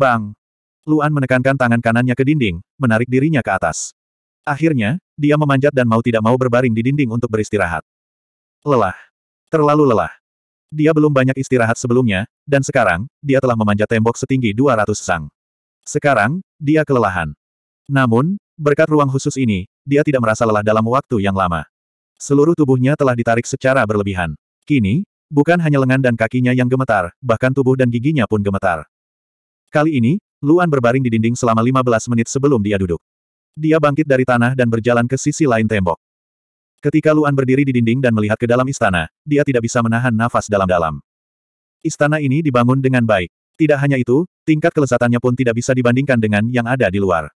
Bang! Luan menekankan tangan kanannya ke dinding, menarik dirinya ke atas. Akhirnya, dia memanjat dan mau tidak mau berbaring di dinding untuk beristirahat. Lelah. Terlalu lelah. Dia belum banyak istirahat sebelumnya, dan sekarang, dia telah memanjat tembok setinggi 200 sang. Sekarang, dia kelelahan. Namun, berkat ruang khusus ini, dia tidak merasa lelah dalam waktu yang lama. Seluruh tubuhnya telah ditarik secara berlebihan. Kini, bukan hanya lengan dan kakinya yang gemetar, bahkan tubuh dan giginya pun gemetar. Kali ini, Luan berbaring di dinding selama 15 menit sebelum dia duduk. Dia bangkit dari tanah dan berjalan ke sisi lain tembok. Ketika Luan berdiri di dinding dan melihat ke dalam istana, dia tidak bisa menahan nafas dalam-dalam. Istana ini dibangun dengan baik. Tidak hanya itu, tingkat kelezatannya pun tidak bisa dibandingkan dengan yang ada di luar.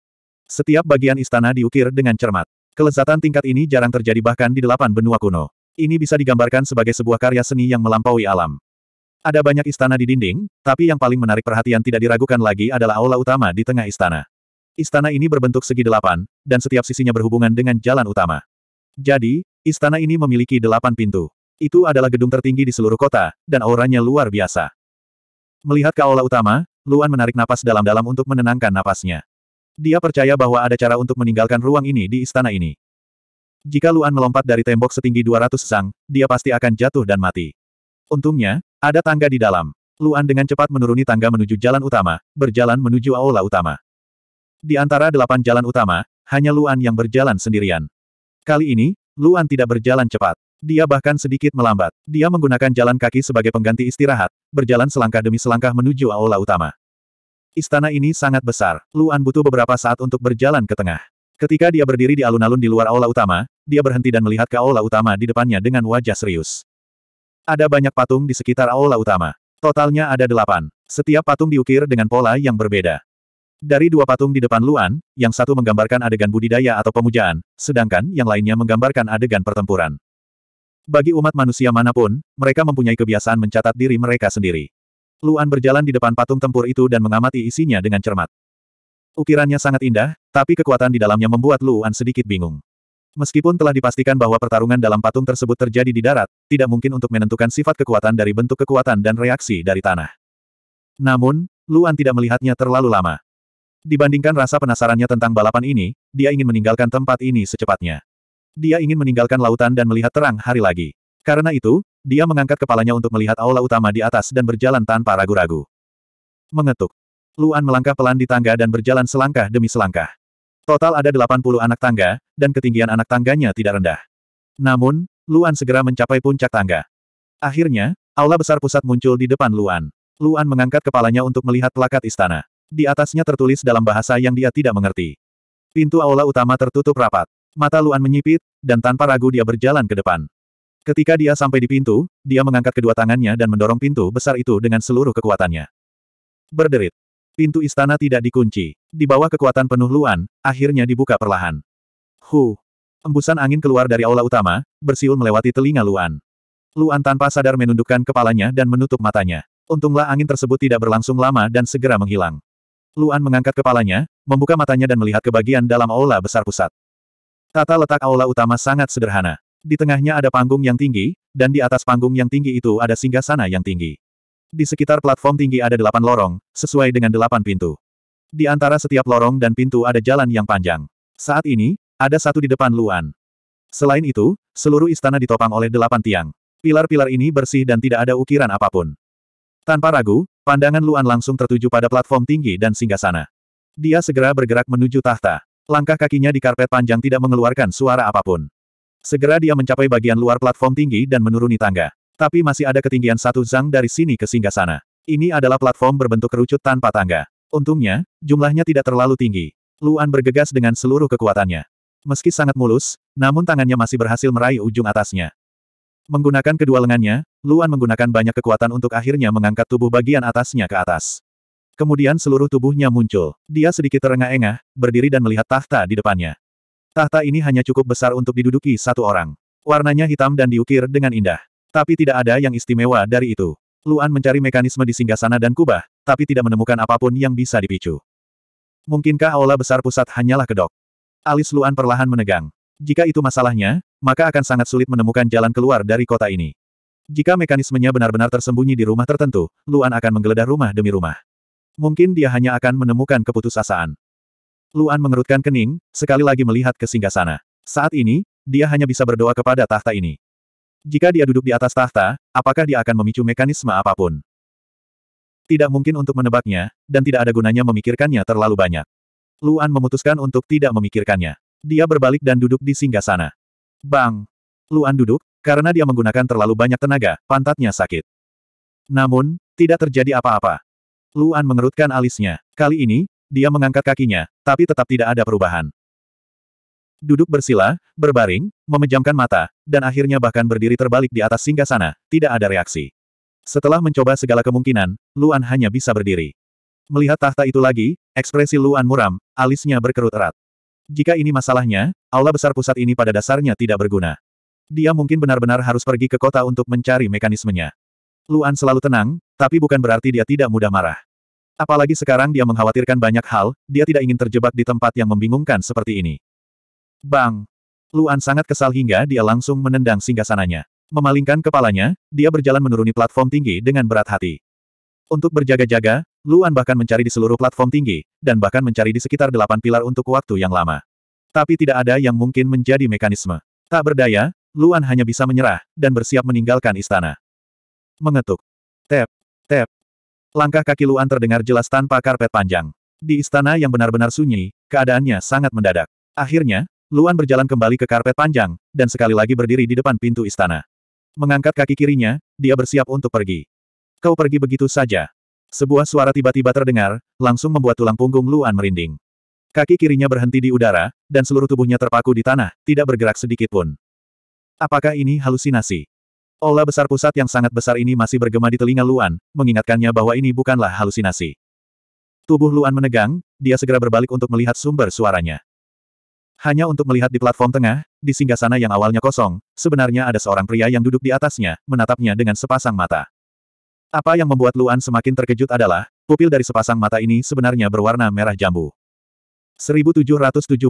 Setiap bagian istana diukir dengan cermat. Kelezatan tingkat ini jarang terjadi bahkan di delapan benua kuno. Ini bisa digambarkan sebagai sebuah karya seni yang melampaui alam. Ada banyak istana di dinding, tapi yang paling menarik perhatian tidak diragukan lagi adalah aula utama di tengah istana. Istana ini berbentuk segi delapan, dan setiap sisinya berhubungan dengan jalan utama. Jadi, istana ini memiliki delapan pintu. Itu adalah gedung tertinggi di seluruh kota, dan auranya luar biasa. Melihat ke aula utama, Luan menarik napas dalam-dalam untuk menenangkan napasnya. Dia percaya bahwa ada cara untuk meninggalkan ruang ini di istana ini. Jika Luan melompat dari tembok setinggi 200 sang, dia pasti akan jatuh dan mati. Untungnya, ada tangga di dalam. Luan dengan cepat menuruni tangga menuju jalan utama, berjalan menuju aula utama. Di antara delapan jalan utama, hanya Luan yang berjalan sendirian. Kali ini, Luan tidak berjalan cepat. Dia bahkan sedikit melambat. Dia menggunakan jalan kaki sebagai pengganti istirahat, berjalan selangkah demi selangkah menuju aula utama. Istana ini sangat besar. Luan butuh beberapa saat untuk berjalan ke tengah. Ketika dia berdiri di alun-alun di luar aula utama, dia berhenti dan melihat ke aula utama di depannya dengan wajah serius. Ada banyak patung di sekitar aula utama. Totalnya ada delapan. Setiap patung diukir dengan pola yang berbeda. Dari dua patung di depan Luan, yang satu menggambarkan adegan budidaya atau pemujaan, sedangkan yang lainnya menggambarkan adegan pertempuran. Bagi umat manusia manapun, mereka mempunyai kebiasaan mencatat diri mereka sendiri. Luan berjalan di depan patung tempur itu dan mengamati isinya dengan cermat. Ukirannya sangat indah, tapi kekuatan di dalamnya membuat Luan sedikit bingung. Meskipun telah dipastikan bahwa pertarungan dalam patung tersebut terjadi di darat, tidak mungkin untuk menentukan sifat kekuatan dari bentuk kekuatan dan reaksi dari tanah. Namun, Luan tidak melihatnya terlalu lama. Dibandingkan rasa penasarannya tentang balapan ini, dia ingin meninggalkan tempat ini secepatnya. Dia ingin meninggalkan lautan dan melihat terang hari lagi. Karena itu, dia mengangkat kepalanya untuk melihat aula utama di atas dan berjalan tanpa ragu-ragu. Mengetuk. Luan melangkah pelan di tangga dan berjalan selangkah demi selangkah. Total ada 80 anak tangga, dan ketinggian anak tangganya tidak rendah. Namun, Luan segera mencapai puncak tangga. Akhirnya, aula besar pusat muncul di depan Luan. Luan mengangkat kepalanya untuk melihat plakat istana. Di atasnya tertulis dalam bahasa yang dia tidak mengerti. Pintu aula utama tertutup rapat. Mata Luan menyipit, dan tanpa ragu dia berjalan ke depan. Ketika dia sampai di pintu, dia mengangkat kedua tangannya dan mendorong pintu besar itu dengan seluruh kekuatannya. Berderit. Pintu istana tidak dikunci. Di bawah kekuatan penuh Luan, akhirnya dibuka perlahan. Hu! Embusan angin keluar dari aula utama, bersiul melewati telinga Luan. Luan tanpa sadar menundukkan kepalanya dan menutup matanya. Untunglah angin tersebut tidak berlangsung lama dan segera menghilang. Luan mengangkat kepalanya, membuka matanya dan melihat ke bagian dalam aula besar pusat. Tata letak aula utama sangat sederhana. Di tengahnya ada panggung yang tinggi, dan di atas panggung yang tinggi itu ada singgasana yang tinggi. Di sekitar platform tinggi ada delapan lorong, sesuai dengan delapan pintu. Di antara setiap lorong dan pintu ada jalan yang panjang. Saat ini, ada satu di depan Luan. Selain itu, seluruh istana ditopang oleh delapan tiang. Pilar-pilar ini bersih dan tidak ada ukiran apapun. Tanpa ragu, pandangan Luan langsung tertuju pada platform tinggi dan singgah sana. Dia segera bergerak menuju tahta. Langkah kakinya di karpet panjang tidak mengeluarkan suara apapun. Segera dia mencapai bagian luar platform tinggi dan menuruni tangga. Tapi masih ada ketinggian satu zang dari sini ke singgah sana. Ini adalah platform berbentuk kerucut tanpa tangga. Untungnya, jumlahnya tidak terlalu tinggi. Luan bergegas dengan seluruh kekuatannya. Meski sangat mulus, namun tangannya masih berhasil meraih ujung atasnya. Menggunakan kedua lengannya, Luan menggunakan banyak kekuatan untuk akhirnya mengangkat tubuh bagian atasnya ke atas. Kemudian seluruh tubuhnya muncul. Dia sedikit terengah-engah, berdiri dan melihat tahta di depannya. Tahta ini hanya cukup besar untuk diduduki satu orang. Warnanya hitam dan diukir dengan indah. Tapi tidak ada yang istimewa dari itu. Luan mencari mekanisme di singgasana dan kubah, tapi tidak menemukan apapun yang bisa dipicu. Mungkinkah aula besar pusat hanyalah kedok? Alis Luan perlahan menegang. Jika itu masalahnya, maka akan sangat sulit menemukan jalan keluar dari kota ini. Jika mekanismenya benar-benar tersembunyi di rumah tertentu, Luan akan menggeledah rumah demi rumah. Mungkin dia hanya akan menemukan keputusasaan. Luan mengerutkan kening, sekali lagi melihat ke singgasana. Saat ini, dia hanya bisa berdoa kepada tahta ini. Jika dia duduk di atas tahta, apakah dia akan memicu mekanisme apapun? Tidak mungkin untuk menebaknya, dan tidak ada gunanya memikirkannya terlalu banyak. Luan memutuskan untuk tidak memikirkannya. Dia berbalik dan duduk di singgah sana. Bang! Luan duduk, karena dia menggunakan terlalu banyak tenaga, pantatnya sakit. Namun, tidak terjadi apa-apa. Luan mengerutkan alisnya. Kali ini, dia mengangkat kakinya, tapi tetap tidak ada perubahan duduk bersila, berbaring, memejamkan mata, dan akhirnya bahkan berdiri terbalik di atas singgah sana. tidak ada reaksi. Setelah mencoba segala kemungkinan, Luan hanya bisa berdiri. Melihat tahta itu lagi, ekspresi Luan muram, alisnya berkerut erat. Jika ini masalahnya, aula besar pusat ini pada dasarnya tidak berguna. Dia mungkin benar-benar harus pergi ke kota untuk mencari mekanismenya. Luan selalu tenang, tapi bukan berarti dia tidak mudah marah. Apalagi sekarang dia mengkhawatirkan banyak hal, dia tidak ingin terjebak di tempat yang membingungkan seperti ini. Bang! Luan sangat kesal hingga dia langsung menendang singgasananya. Memalingkan kepalanya, dia berjalan menuruni platform tinggi dengan berat hati. Untuk berjaga-jaga, Luan bahkan mencari di seluruh platform tinggi, dan bahkan mencari di sekitar delapan pilar untuk waktu yang lama. Tapi tidak ada yang mungkin menjadi mekanisme. Tak berdaya, Luan hanya bisa menyerah, dan bersiap meninggalkan istana. Mengetuk. Tep. Tep. Langkah kaki Luan terdengar jelas tanpa karpet panjang. Di istana yang benar-benar sunyi, keadaannya sangat mendadak. Akhirnya, Luan berjalan kembali ke karpet panjang, dan sekali lagi berdiri di depan pintu istana. Mengangkat kaki kirinya, dia bersiap untuk pergi. Kau pergi begitu saja. Sebuah suara tiba-tiba terdengar, langsung membuat tulang punggung Luan merinding. Kaki kirinya berhenti di udara, dan seluruh tubuhnya terpaku di tanah, tidak bergerak sedikit pun. Apakah ini halusinasi? Ola besar pusat yang sangat besar ini masih bergema di telinga Luan, mengingatkannya bahwa ini bukanlah halusinasi. Tubuh Luan menegang, dia segera berbalik untuk melihat sumber suaranya. Hanya untuk melihat di platform tengah, di singgah sana yang awalnya kosong, sebenarnya ada seorang pria yang duduk di atasnya, menatapnya dengan sepasang mata. Apa yang membuat Luan semakin terkejut adalah, pupil dari sepasang mata ini sebenarnya berwarna merah jambu. 1772.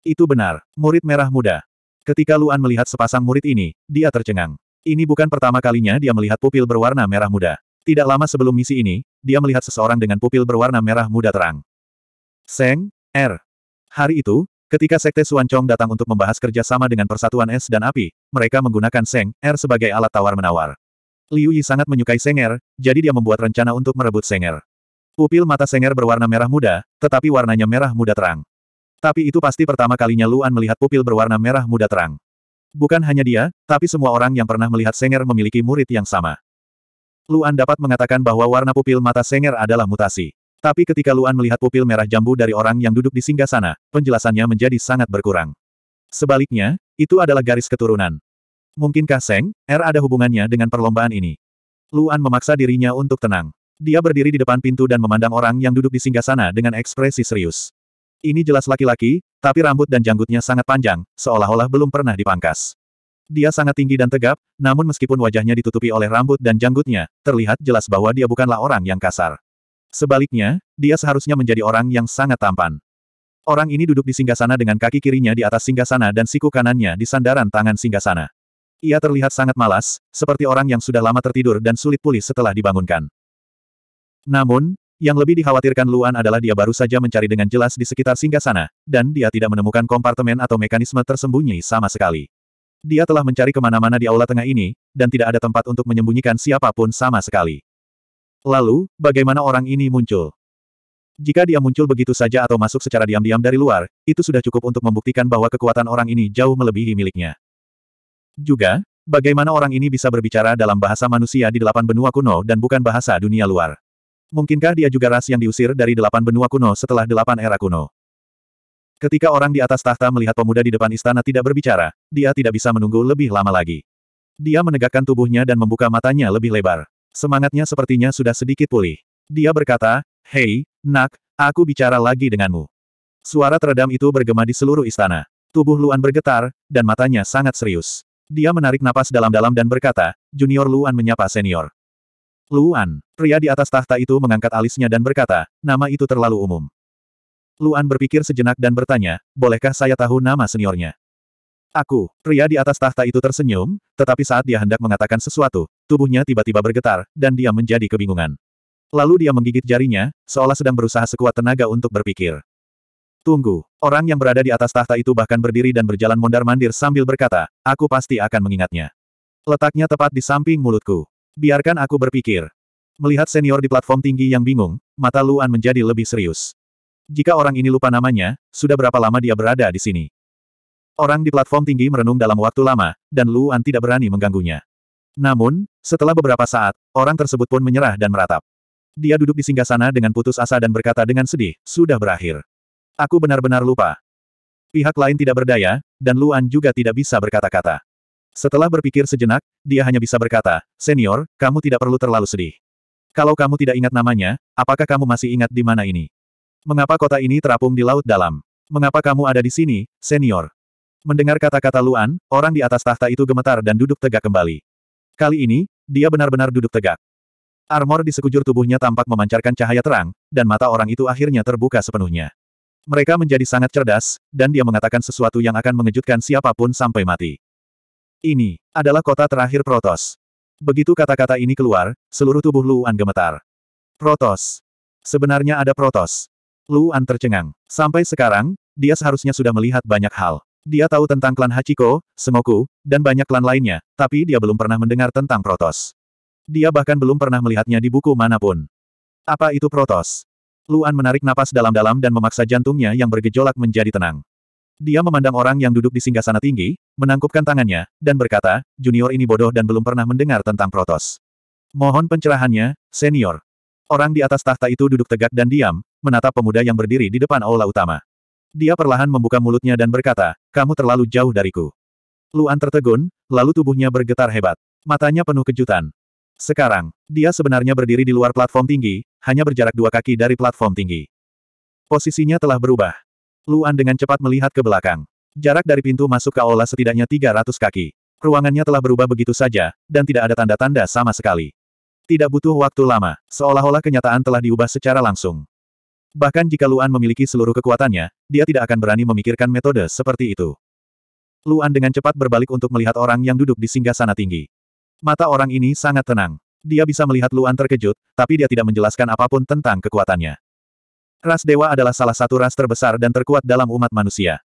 Itu benar, murid merah muda. Ketika Luan melihat sepasang murid ini, dia tercengang. Ini bukan pertama kalinya dia melihat pupil berwarna merah muda. Tidak lama sebelum misi ini, dia melihat seseorang dengan pupil berwarna merah muda terang. Seng, R. Er. Hari itu, Ketika Sekte Suancong datang untuk membahas kerjasama dengan Persatuan Es dan Api, mereka menggunakan Seng Er sebagai alat tawar-menawar. Liu Yi sangat menyukai Seng Er, jadi dia membuat rencana untuk merebut Seng Er. Pupil mata Seng Er berwarna merah muda, tetapi warnanya merah muda terang. Tapi itu pasti pertama kalinya Luan melihat pupil berwarna merah muda terang. Bukan hanya dia, tapi semua orang yang pernah melihat Seng Er memiliki murid yang sama. Luan dapat mengatakan bahwa warna pupil mata Seng Er adalah mutasi. Tapi ketika Luan melihat pupil merah jambu dari orang yang duduk di singgah sana, penjelasannya menjadi sangat berkurang. Sebaliknya, itu adalah garis keturunan. Mungkinkah Seng, R er ada hubungannya dengan perlombaan ini? Luan memaksa dirinya untuk tenang. Dia berdiri di depan pintu dan memandang orang yang duduk di singgah sana dengan ekspresi serius. Ini jelas laki-laki, tapi rambut dan janggutnya sangat panjang, seolah-olah belum pernah dipangkas. Dia sangat tinggi dan tegap, namun meskipun wajahnya ditutupi oleh rambut dan janggutnya, terlihat jelas bahwa dia bukanlah orang yang kasar. Sebaliknya, dia seharusnya menjadi orang yang sangat tampan. Orang ini duduk di singgasana dengan kaki kirinya di atas singgasana dan siku kanannya di sandaran tangan singgasana. Ia terlihat sangat malas, seperti orang yang sudah lama tertidur dan sulit pulih setelah dibangunkan. Namun, yang lebih dikhawatirkan Luan adalah dia baru saja mencari dengan jelas di sekitar singgasana, dan dia tidak menemukan kompartemen atau mekanisme tersembunyi sama sekali. Dia telah mencari kemana-mana di aula tengah ini, dan tidak ada tempat untuk menyembunyikan siapapun sama sekali. Lalu, bagaimana orang ini muncul? Jika dia muncul begitu saja atau masuk secara diam-diam dari luar, itu sudah cukup untuk membuktikan bahwa kekuatan orang ini jauh melebihi miliknya. Juga, bagaimana orang ini bisa berbicara dalam bahasa manusia di delapan benua kuno dan bukan bahasa dunia luar? Mungkinkah dia juga ras yang diusir dari delapan benua kuno setelah delapan era kuno? Ketika orang di atas tahta melihat pemuda di depan istana tidak berbicara, dia tidak bisa menunggu lebih lama lagi. Dia menegakkan tubuhnya dan membuka matanya lebih lebar. Semangatnya sepertinya sudah sedikit pulih. Dia berkata, Hei, nak, aku bicara lagi denganmu. Suara teredam itu bergema di seluruh istana. Tubuh Luan bergetar, dan matanya sangat serius. Dia menarik napas dalam-dalam dan berkata, Junior Luan menyapa senior. Luan, pria di atas tahta itu mengangkat alisnya dan berkata, nama itu terlalu umum. Luan berpikir sejenak dan bertanya, bolehkah saya tahu nama seniornya? Aku, pria di atas tahta itu tersenyum, tetapi saat dia hendak mengatakan sesuatu, tubuhnya tiba-tiba bergetar, dan dia menjadi kebingungan. Lalu dia menggigit jarinya, seolah sedang berusaha sekuat tenaga untuk berpikir. Tunggu, orang yang berada di atas tahta itu bahkan berdiri dan berjalan mondar-mandir sambil berkata, aku pasti akan mengingatnya. Letaknya tepat di samping mulutku. Biarkan aku berpikir. Melihat senior di platform tinggi yang bingung, mata Luan menjadi lebih serius. Jika orang ini lupa namanya, sudah berapa lama dia berada di sini? Orang di platform tinggi merenung dalam waktu lama, dan Luan tidak berani mengganggunya. Namun, setelah beberapa saat, orang tersebut pun menyerah dan meratap. Dia duduk di singgah sana dengan putus asa dan berkata dengan sedih, sudah berakhir. Aku benar-benar lupa. Pihak lain tidak berdaya, dan Luan juga tidak bisa berkata-kata. Setelah berpikir sejenak, dia hanya bisa berkata, Senior, kamu tidak perlu terlalu sedih. Kalau kamu tidak ingat namanya, apakah kamu masih ingat di mana ini? Mengapa kota ini terapung di laut dalam? Mengapa kamu ada di sini, Senior? Mendengar kata-kata Luan, orang di atas tahta itu gemetar dan duduk tegak kembali. Kali ini, dia benar-benar duduk tegak. Armor di sekujur tubuhnya tampak memancarkan cahaya terang, dan mata orang itu akhirnya terbuka sepenuhnya. Mereka menjadi sangat cerdas, dan dia mengatakan sesuatu yang akan mengejutkan siapapun sampai mati. Ini adalah kota terakhir Protos. Begitu kata-kata ini keluar, seluruh tubuh Luan gemetar. Protos. Sebenarnya ada Protos. Luan tercengang. Sampai sekarang, dia seharusnya sudah melihat banyak hal. Dia tahu tentang klan Hachiko, Semoku, dan banyak klan lainnya, tapi dia belum pernah mendengar tentang Protos. Dia bahkan belum pernah melihatnya di buku manapun. Apa itu Protos? Luan menarik napas dalam-dalam dan memaksa jantungnya yang bergejolak menjadi tenang. Dia memandang orang yang duduk di singgasana tinggi, menangkupkan tangannya, dan berkata, junior ini bodoh dan belum pernah mendengar tentang Protos. Mohon pencerahannya, senior. Orang di atas tahta itu duduk tegak dan diam, menatap pemuda yang berdiri di depan aula utama. Dia perlahan membuka mulutnya dan berkata, kamu terlalu jauh dariku. Luan tertegun, lalu tubuhnya bergetar hebat. Matanya penuh kejutan. Sekarang, dia sebenarnya berdiri di luar platform tinggi, hanya berjarak dua kaki dari platform tinggi. Posisinya telah berubah. Luan dengan cepat melihat ke belakang. Jarak dari pintu masuk ke aula setidaknya 300 kaki. Ruangannya telah berubah begitu saja, dan tidak ada tanda-tanda sama sekali. Tidak butuh waktu lama, seolah-olah kenyataan telah diubah secara langsung. Bahkan jika Luan memiliki seluruh kekuatannya, dia tidak akan berani memikirkan metode seperti itu. Luan dengan cepat berbalik untuk melihat orang yang duduk di singgah sana tinggi. Mata orang ini sangat tenang. Dia bisa melihat Luan terkejut, tapi dia tidak menjelaskan apapun tentang kekuatannya. Ras dewa adalah salah satu ras terbesar dan terkuat dalam umat manusia.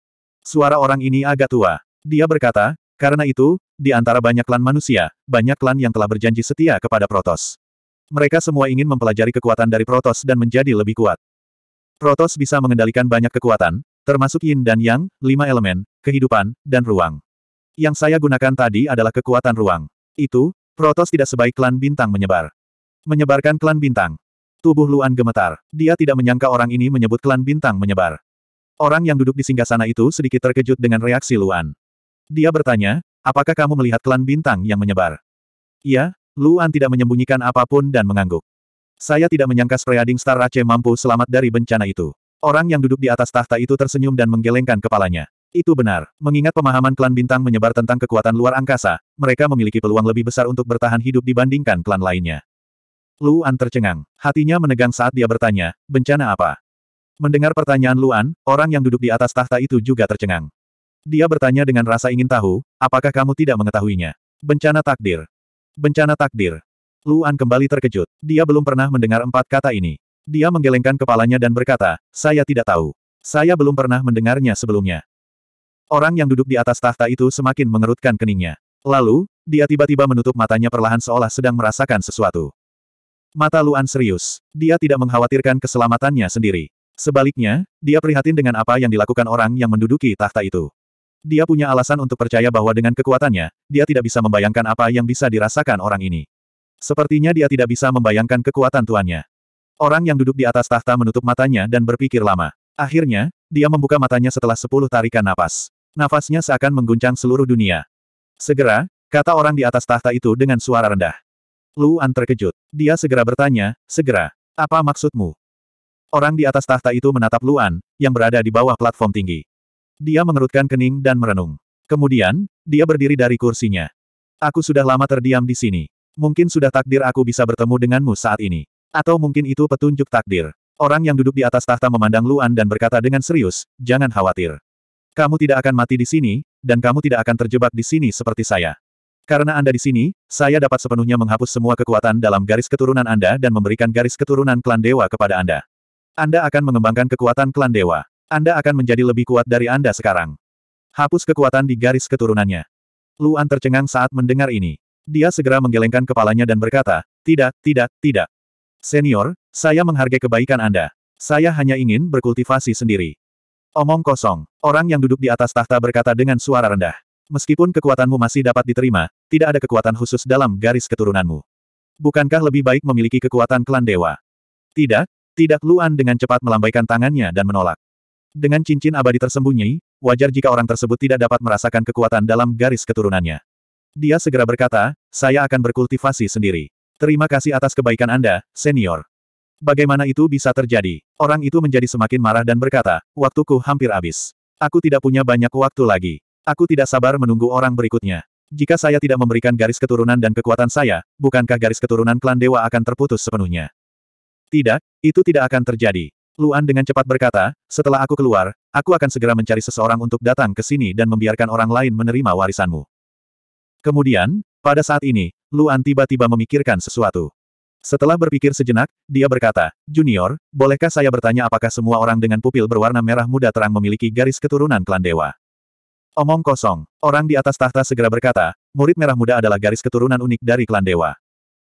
Suara orang ini agak tua. Dia berkata, karena itu, di antara banyak klan manusia, banyak klan yang telah berjanji setia kepada Protos. Mereka semua ingin mempelajari kekuatan dari Protos dan menjadi lebih kuat. Protos bisa mengendalikan banyak kekuatan, termasuk yin dan yang, lima elemen, kehidupan, dan ruang. Yang saya gunakan tadi adalah kekuatan ruang. Itu, Protos tidak sebaik klan bintang menyebar. Menyebarkan klan bintang. Tubuh Luan gemetar. Dia tidak menyangka orang ini menyebut klan bintang menyebar. Orang yang duduk di singgah sana itu sedikit terkejut dengan reaksi Luan. Dia bertanya, apakah kamu melihat klan bintang yang menyebar? Iya, Luan tidak menyembunyikan apapun dan mengangguk. Saya tidak menyangka Spreading Star Rache mampu selamat dari bencana itu. Orang yang duduk di atas tahta itu tersenyum dan menggelengkan kepalanya. Itu benar. Mengingat pemahaman klan bintang menyebar tentang kekuatan luar angkasa, mereka memiliki peluang lebih besar untuk bertahan hidup dibandingkan klan lainnya. Luan tercengang. Hatinya menegang saat dia bertanya, bencana apa? Mendengar pertanyaan Luan, orang yang duduk di atas tahta itu juga tercengang. Dia bertanya dengan rasa ingin tahu, apakah kamu tidak mengetahuinya? Bencana takdir. Bencana takdir. Luan kembali terkejut. Dia belum pernah mendengar empat kata ini. Dia menggelengkan kepalanya dan berkata, saya tidak tahu. Saya belum pernah mendengarnya sebelumnya. Orang yang duduk di atas tahta itu semakin mengerutkan keningnya. Lalu, dia tiba-tiba menutup matanya perlahan seolah sedang merasakan sesuatu. Mata Luan serius. Dia tidak mengkhawatirkan keselamatannya sendiri. Sebaliknya, dia prihatin dengan apa yang dilakukan orang yang menduduki tahta itu. Dia punya alasan untuk percaya bahwa dengan kekuatannya, dia tidak bisa membayangkan apa yang bisa dirasakan orang ini. Sepertinya dia tidak bisa membayangkan kekuatan tuannya. Orang yang duduk di atas tahta menutup matanya dan berpikir lama. Akhirnya, dia membuka matanya setelah sepuluh tarikan napas. Nafasnya seakan mengguncang seluruh dunia. Segera, kata orang di atas tahta itu dengan suara rendah. Luan terkejut. Dia segera bertanya, segera, apa maksudmu? Orang di atas tahta itu menatap Luan, yang berada di bawah platform tinggi. Dia mengerutkan kening dan merenung. Kemudian, dia berdiri dari kursinya. Aku sudah lama terdiam di sini. Mungkin sudah takdir aku bisa bertemu denganmu saat ini. Atau mungkin itu petunjuk takdir. Orang yang duduk di atas tahta memandang Luan dan berkata dengan serius, jangan khawatir. Kamu tidak akan mati di sini, dan kamu tidak akan terjebak di sini seperti saya. Karena Anda di sini, saya dapat sepenuhnya menghapus semua kekuatan dalam garis keturunan Anda dan memberikan garis keturunan klan dewa kepada Anda. Anda akan mengembangkan kekuatan klan dewa. Anda akan menjadi lebih kuat dari Anda sekarang. Hapus kekuatan di garis keturunannya. Luan tercengang saat mendengar ini. Dia segera menggelengkan kepalanya dan berkata, tidak, tidak, tidak. Senior, saya menghargai kebaikan Anda. Saya hanya ingin berkultivasi sendiri. Omong kosong, orang yang duduk di atas tahta berkata dengan suara rendah. Meskipun kekuatanmu masih dapat diterima, tidak ada kekuatan khusus dalam garis keturunanmu. Bukankah lebih baik memiliki kekuatan klan dewa? Tidak, tidak Luan dengan cepat melambaikan tangannya dan menolak. Dengan cincin abadi tersembunyi, wajar jika orang tersebut tidak dapat merasakan kekuatan dalam garis keturunannya. Dia segera berkata, saya akan berkultivasi sendiri. Terima kasih atas kebaikan Anda, senior. Bagaimana itu bisa terjadi? Orang itu menjadi semakin marah dan berkata, waktuku hampir habis. Aku tidak punya banyak waktu lagi. Aku tidak sabar menunggu orang berikutnya. Jika saya tidak memberikan garis keturunan dan kekuatan saya, bukankah garis keturunan klan dewa akan terputus sepenuhnya? Tidak, itu tidak akan terjadi. Luan dengan cepat berkata, setelah aku keluar, aku akan segera mencari seseorang untuk datang ke sini dan membiarkan orang lain menerima warisanmu. Kemudian, pada saat ini, Luan tiba-tiba memikirkan sesuatu. Setelah berpikir sejenak, dia berkata, Junior, bolehkah saya bertanya apakah semua orang dengan pupil berwarna merah muda terang memiliki garis keturunan klan dewa? Omong kosong, orang di atas tahta segera berkata, murid merah muda adalah garis keturunan unik dari klan dewa.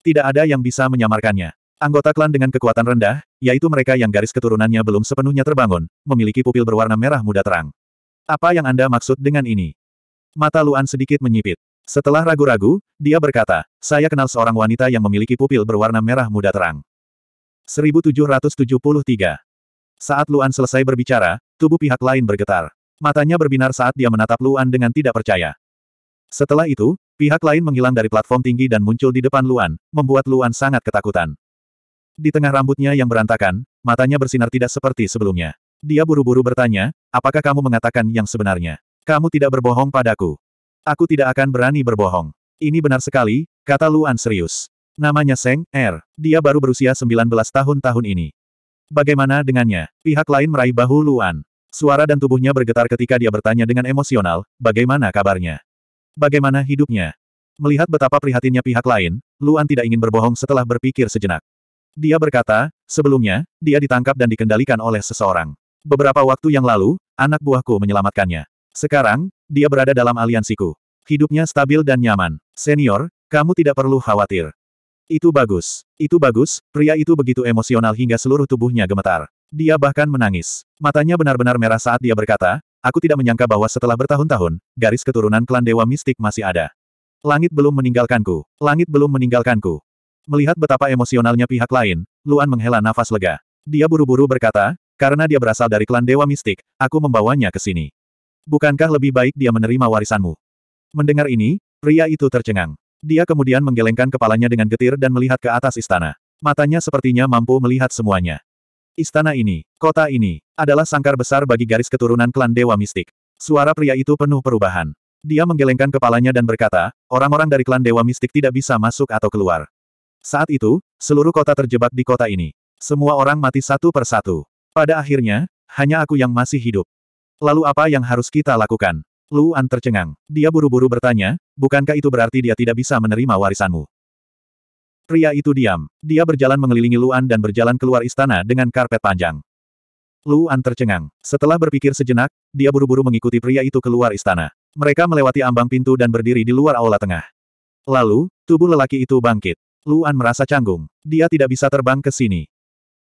Tidak ada yang bisa menyamarkannya. Anggota klan dengan kekuatan rendah, yaitu mereka yang garis keturunannya belum sepenuhnya terbangun, memiliki pupil berwarna merah muda terang. Apa yang Anda maksud dengan ini? Mata Luan sedikit menyipit. Setelah ragu-ragu, dia berkata, saya kenal seorang wanita yang memiliki pupil berwarna merah muda terang. 1773. Saat Luan selesai berbicara, tubuh pihak lain bergetar. Matanya berbinar saat dia menatap Luan dengan tidak percaya. Setelah itu, pihak lain menghilang dari platform tinggi dan muncul di depan Luan, membuat Luan sangat ketakutan. Di tengah rambutnya yang berantakan, matanya bersinar tidak seperti sebelumnya. Dia buru-buru bertanya, apakah kamu mengatakan yang sebenarnya? Kamu tidak berbohong padaku. Aku tidak akan berani berbohong. Ini benar sekali, kata Luan serius. Namanya Seng, Er. Dia baru berusia 19 tahun tahun ini. Bagaimana dengannya? Pihak lain meraih bahu Luan. Suara dan tubuhnya bergetar ketika dia bertanya dengan emosional, bagaimana kabarnya? Bagaimana hidupnya? Melihat betapa prihatinnya pihak lain, Luan tidak ingin berbohong setelah berpikir sejenak. Dia berkata, sebelumnya, dia ditangkap dan dikendalikan oleh seseorang. Beberapa waktu yang lalu, anak buahku menyelamatkannya. Sekarang, dia berada dalam aliansiku. Hidupnya stabil dan nyaman. Senior, kamu tidak perlu khawatir. Itu bagus. Itu bagus, pria itu begitu emosional hingga seluruh tubuhnya gemetar. Dia bahkan menangis. Matanya benar-benar merah saat dia berkata, aku tidak menyangka bahwa setelah bertahun-tahun, garis keturunan klan Dewa Mistik masih ada. Langit belum meninggalkanku. Langit belum meninggalkanku. Melihat betapa emosionalnya pihak lain, Luan menghela nafas lega. Dia buru-buru berkata, karena dia berasal dari klan Dewa Mistik, aku membawanya ke sini. Bukankah lebih baik dia menerima warisanmu? Mendengar ini, pria itu tercengang. Dia kemudian menggelengkan kepalanya dengan getir dan melihat ke atas istana. Matanya sepertinya mampu melihat semuanya. Istana ini, kota ini, adalah sangkar besar bagi garis keturunan klan Dewa Mistik. Suara pria itu penuh perubahan. Dia menggelengkan kepalanya dan berkata, orang-orang dari klan Dewa Mistik tidak bisa masuk atau keluar. Saat itu, seluruh kota terjebak di kota ini. Semua orang mati satu persatu. Pada akhirnya, hanya aku yang masih hidup. Lalu apa yang harus kita lakukan? Luan tercengang. Dia buru-buru bertanya, bukankah itu berarti dia tidak bisa menerima warisanmu? Pria itu diam. Dia berjalan mengelilingi Luan dan berjalan keluar istana dengan karpet panjang. Luan tercengang. Setelah berpikir sejenak, dia buru-buru mengikuti pria itu keluar istana. Mereka melewati ambang pintu dan berdiri di luar aula tengah. Lalu, tubuh lelaki itu bangkit. Luan merasa canggung. Dia tidak bisa terbang ke sini.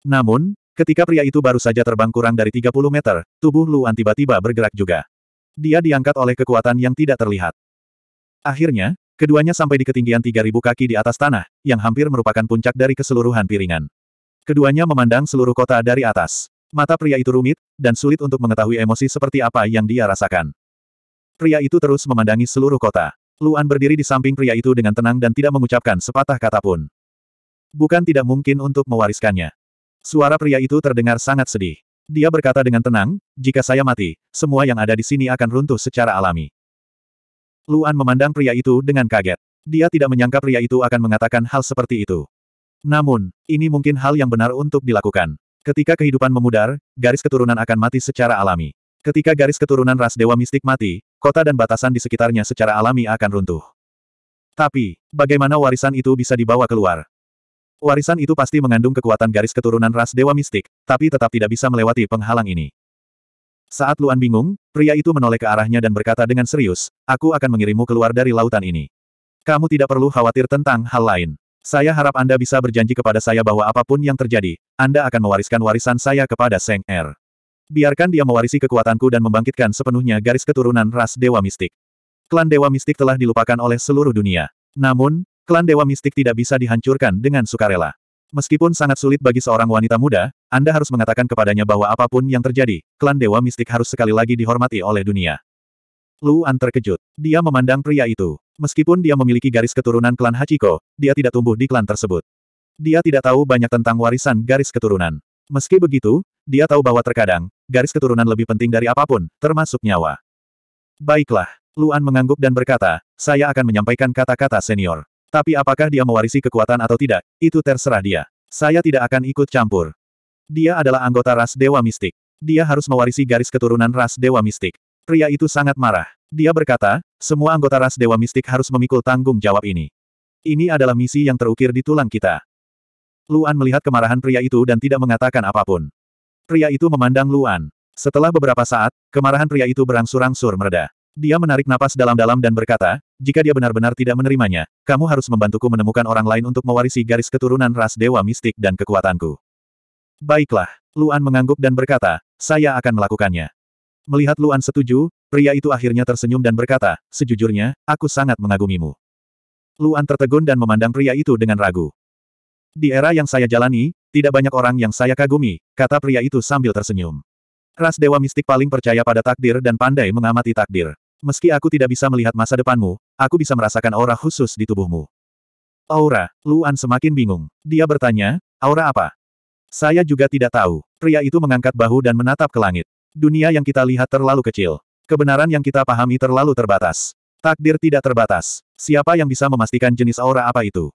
Namun, Ketika pria itu baru saja terbang kurang dari 30 meter, tubuh Luan tiba-tiba bergerak juga. Dia diangkat oleh kekuatan yang tidak terlihat. Akhirnya, keduanya sampai di ketinggian 3000 kaki di atas tanah, yang hampir merupakan puncak dari keseluruhan piringan. Keduanya memandang seluruh kota dari atas. Mata pria itu rumit, dan sulit untuk mengetahui emosi seperti apa yang dia rasakan. Pria itu terus memandangi seluruh kota. Luan berdiri di samping pria itu dengan tenang dan tidak mengucapkan sepatah kata pun. Bukan tidak mungkin untuk mewariskannya. Suara pria itu terdengar sangat sedih. Dia berkata dengan tenang, jika saya mati, semua yang ada di sini akan runtuh secara alami. Luan memandang pria itu dengan kaget. Dia tidak menyangka pria itu akan mengatakan hal seperti itu. Namun, ini mungkin hal yang benar untuk dilakukan. Ketika kehidupan memudar, garis keturunan akan mati secara alami. Ketika garis keturunan ras dewa mistik mati, kota dan batasan di sekitarnya secara alami akan runtuh. Tapi, bagaimana warisan itu bisa dibawa keluar? Warisan itu pasti mengandung kekuatan garis keturunan ras dewa mistik, tapi tetap tidak bisa melewati penghalang ini. Saat Luan bingung, pria itu menoleh ke arahnya dan berkata dengan serius, aku akan mengirimmu keluar dari lautan ini. Kamu tidak perlu khawatir tentang hal lain. Saya harap Anda bisa berjanji kepada saya bahwa apapun yang terjadi, Anda akan mewariskan warisan saya kepada Seng Er. Biarkan dia mewarisi kekuatanku dan membangkitkan sepenuhnya garis keturunan ras Dewa Mistik. Klan Dewa Mistik telah dilupakan oleh seluruh dunia. Namun, Klan Dewa Mistik tidak bisa dihancurkan dengan sukarela. Meskipun sangat sulit bagi seorang wanita muda, Anda harus mengatakan kepadanya bahwa apapun yang terjadi, klan Dewa Mistik harus sekali lagi dihormati oleh dunia. Luan terkejut. Dia memandang pria itu. Meskipun dia memiliki garis keturunan klan Hachiko, dia tidak tumbuh di klan tersebut. Dia tidak tahu banyak tentang warisan garis keturunan. Meski begitu, dia tahu bahwa terkadang, garis keturunan lebih penting dari apapun, termasuk nyawa. Baiklah, Luan mengangguk dan berkata, saya akan menyampaikan kata-kata senior. Tapi apakah dia mewarisi kekuatan atau tidak, itu terserah dia. Saya tidak akan ikut campur. Dia adalah anggota ras Dewa Mistik. Dia harus mewarisi garis keturunan ras Dewa Mistik. Pria itu sangat marah. Dia berkata, semua anggota ras Dewa Mistik harus memikul tanggung jawab ini. Ini adalah misi yang terukir di tulang kita. Luan melihat kemarahan pria itu dan tidak mengatakan apapun. Pria itu memandang Luan. Setelah beberapa saat, kemarahan pria itu berangsur-angsur mereda. Dia menarik napas dalam-dalam dan berkata, jika dia benar-benar tidak menerimanya, kamu harus membantuku menemukan orang lain untuk mewarisi garis keturunan ras dewa mistik dan kekuatanku. Baiklah, Luan mengangguk dan berkata, saya akan melakukannya. Melihat Luan setuju, pria itu akhirnya tersenyum dan berkata, sejujurnya, aku sangat mengagumimu. Luan tertegun dan memandang pria itu dengan ragu. Di era yang saya jalani, tidak banyak orang yang saya kagumi, kata pria itu sambil tersenyum. Ras dewa mistik paling percaya pada takdir dan pandai mengamati takdir. Meski aku tidak bisa melihat masa depanmu, aku bisa merasakan aura khusus di tubuhmu. Aura, Luan semakin bingung. Dia bertanya, aura apa? Saya juga tidak tahu. Pria itu mengangkat bahu dan menatap ke langit. Dunia yang kita lihat terlalu kecil. Kebenaran yang kita pahami terlalu terbatas. Takdir tidak terbatas. Siapa yang bisa memastikan jenis aura apa itu?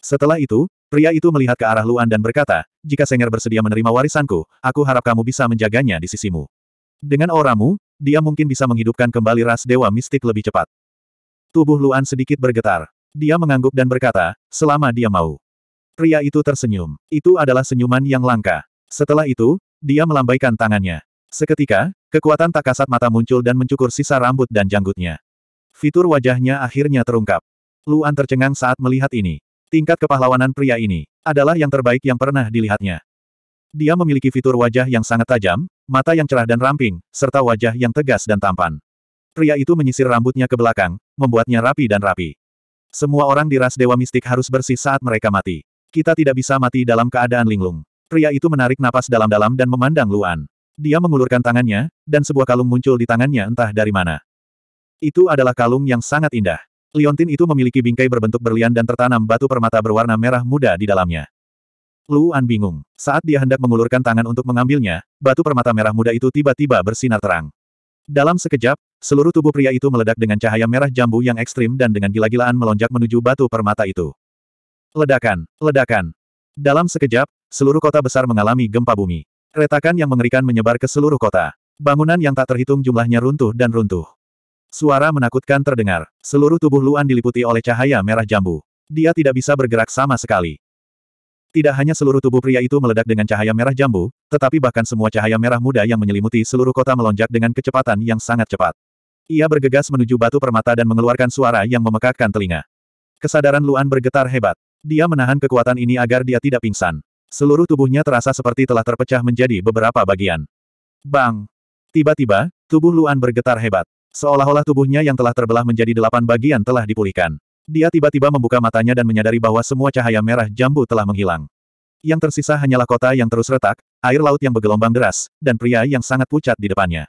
Setelah itu, pria itu melihat ke arah Luan dan berkata, jika Senger bersedia menerima warisanku, aku harap kamu bisa menjaganya di sisimu. Dengan auramu, dia mungkin bisa menghidupkan kembali ras dewa mistik lebih cepat. Tubuh Luan sedikit bergetar. Dia mengangguk dan berkata, selama dia mau. Pria itu tersenyum. Itu adalah senyuman yang langka. Setelah itu, dia melambaikan tangannya. Seketika, kekuatan tak kasat mata muncul dan mencukur sisa rambut dan janggutnya. Fitur wajahnya akhirnya terungkap. Luan tercengang saat melihat ini. Tingkat kepahlawanan pria ini adalah yang terbaik yang pernah dilihatnya. Dia memiliki fitur wajah yang sangat tajam, mata yang cerah dan ramping, serta wajah yang tegas dan tampan. Pria itu menyisir rambutnya ke belakang, membuatnya rapi dan rapi. Semua orang di ras dewa mistik harus bersih saat mereka mati. Kita tidak bisa mati dalam keadaan linglung. Pria itu menarik napas dalam-dalam dan memandang Luan. Dia mengulurkan tangannya, dan sebuah kalung muncul di tangannya entah dari mana. Itu adalah kalung yang sangat indah. Liontin itu memiliki bingkai berbentuk berlian dan tertanam batu permata berwarna merah muda di dalamnya. Luan bingung. Saat dia hendak mengulurkan tangan untuk mengambilnya, batu permata merah muda itu tiba-tiba bersinar terang. Dalam sekejap, seluruh tubuh pria itu meledak dengan cahaya merah jambu yang ekstrim dan dengan gila-gilaan melonjak menuju batu permata itu. Ledakan, ledakan. Dalam sekejap, seluruh kota besar mengalami gempa bumi. Retakan yang mengerikan menyebar ke seluruh kota. Bangunan yang tak terhitung jumlahnya runtuh dan runtuh. Suara menakutkan terdengar. Seluruh tubuh Luan diliputi oleh cahaya merah jambu. Dia tidak bisa bergerak sama sekali. Tidak hanya seluruh tubuh pria itu meledak dengan cahaya merah jambu, tetapi bahkan semua cahaya merah muda yang menyelimuti seluruh kota melonjak dengan kecepatan yang sangat cepat. Ia bergegas menuju batu permata dan mengeluarkan suara yang memekakkan telinga. Kesadaran Luan bergetar hebat. Dia menahan kekuatan ini agar dia tidak pingsan. Seluruh tubuhnya terasa seperti telah terpecah menjadi beberapa bagian. Bang! Tiba-tiba, tubuh Luan bergetar hebat. Seolah-olah tubuhnya yang telah terbelah menjadi delapan bagian telah dipulihkan. Dia tiba-tiba membuka matanya dan menyadari bahwa semua cahaya merah jambu telah menghilang. Yang tersisa hanyalah kota yang terus retak, air laut yang bergelombang deras, dan pria yang sangat pucat di depannya.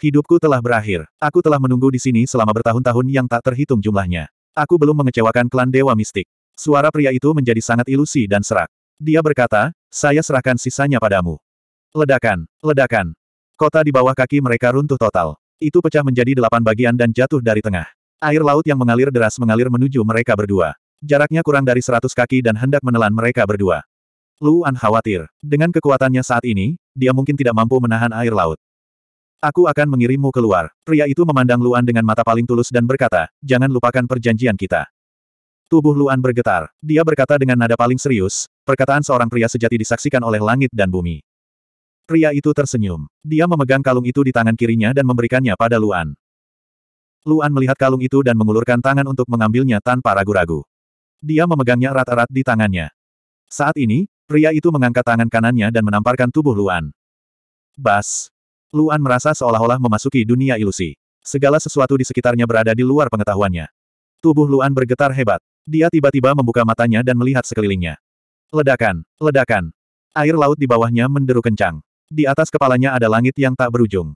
Hidupku telah berakhir. Aku telah menunggu di sini selama bertahun-tahun yang tak terhitung jumlahnya. Aku belum mengecewakan klan Dewa Mistik. Suara pria itu menjadi sangat ilusi dan serak. Dia berkata, saya serahkan sisanya padamu. Ledakan, ledakan. Kota di bawah kaki mereka runtuh total. Itu pecah menjadi delapan bagian dan jatuh dari tengah. Air laut yang mengalir deras mengalir menuju mereka berdua. Jaraknya kurang dari seratus kaki dan hendak menelan mereka berdua. Luan khawatir. Dengan kekuatannya saat ini, dia mungkin tidak mampu menahan air laut. Aku akan mengirimmu keluar. Pria itu memandang Luan dengan mata paling tulus dan berkata, jangan lupakan perjanjian kita. Tubuh Luan bergetar. Dia berkata dengan nada paling serius, perkataan seorang pria sejati disaksikan oleh langit dan bumi. Pria itu tersenyum. Dia memegang kalung itu di tangan kirinya dan memberikannya pada Luan. Luan melihat kalung itu dan mengulurkan tangan untuk mengambilnya tanpa ragu-ragu. Dia memegangnya erat-erat di tangannya. Saat ini, pria itu mengangkat tangan kanannya dan menamparkan tubuh Luan. Bas! Luan merasa seolah-olah memasuki dunia ilusi. Segala sesuatu di sekitarnya berada di luar pengetahuannya. Tubuh Luan bergetar hebat. Dia tiba-tiba membuka matanya dan melihat sekelilingnya. Ledakan, ledakan. Air laut di bawahnya menderu kencang. Di atas kepalanya ada langit yang tak berujung.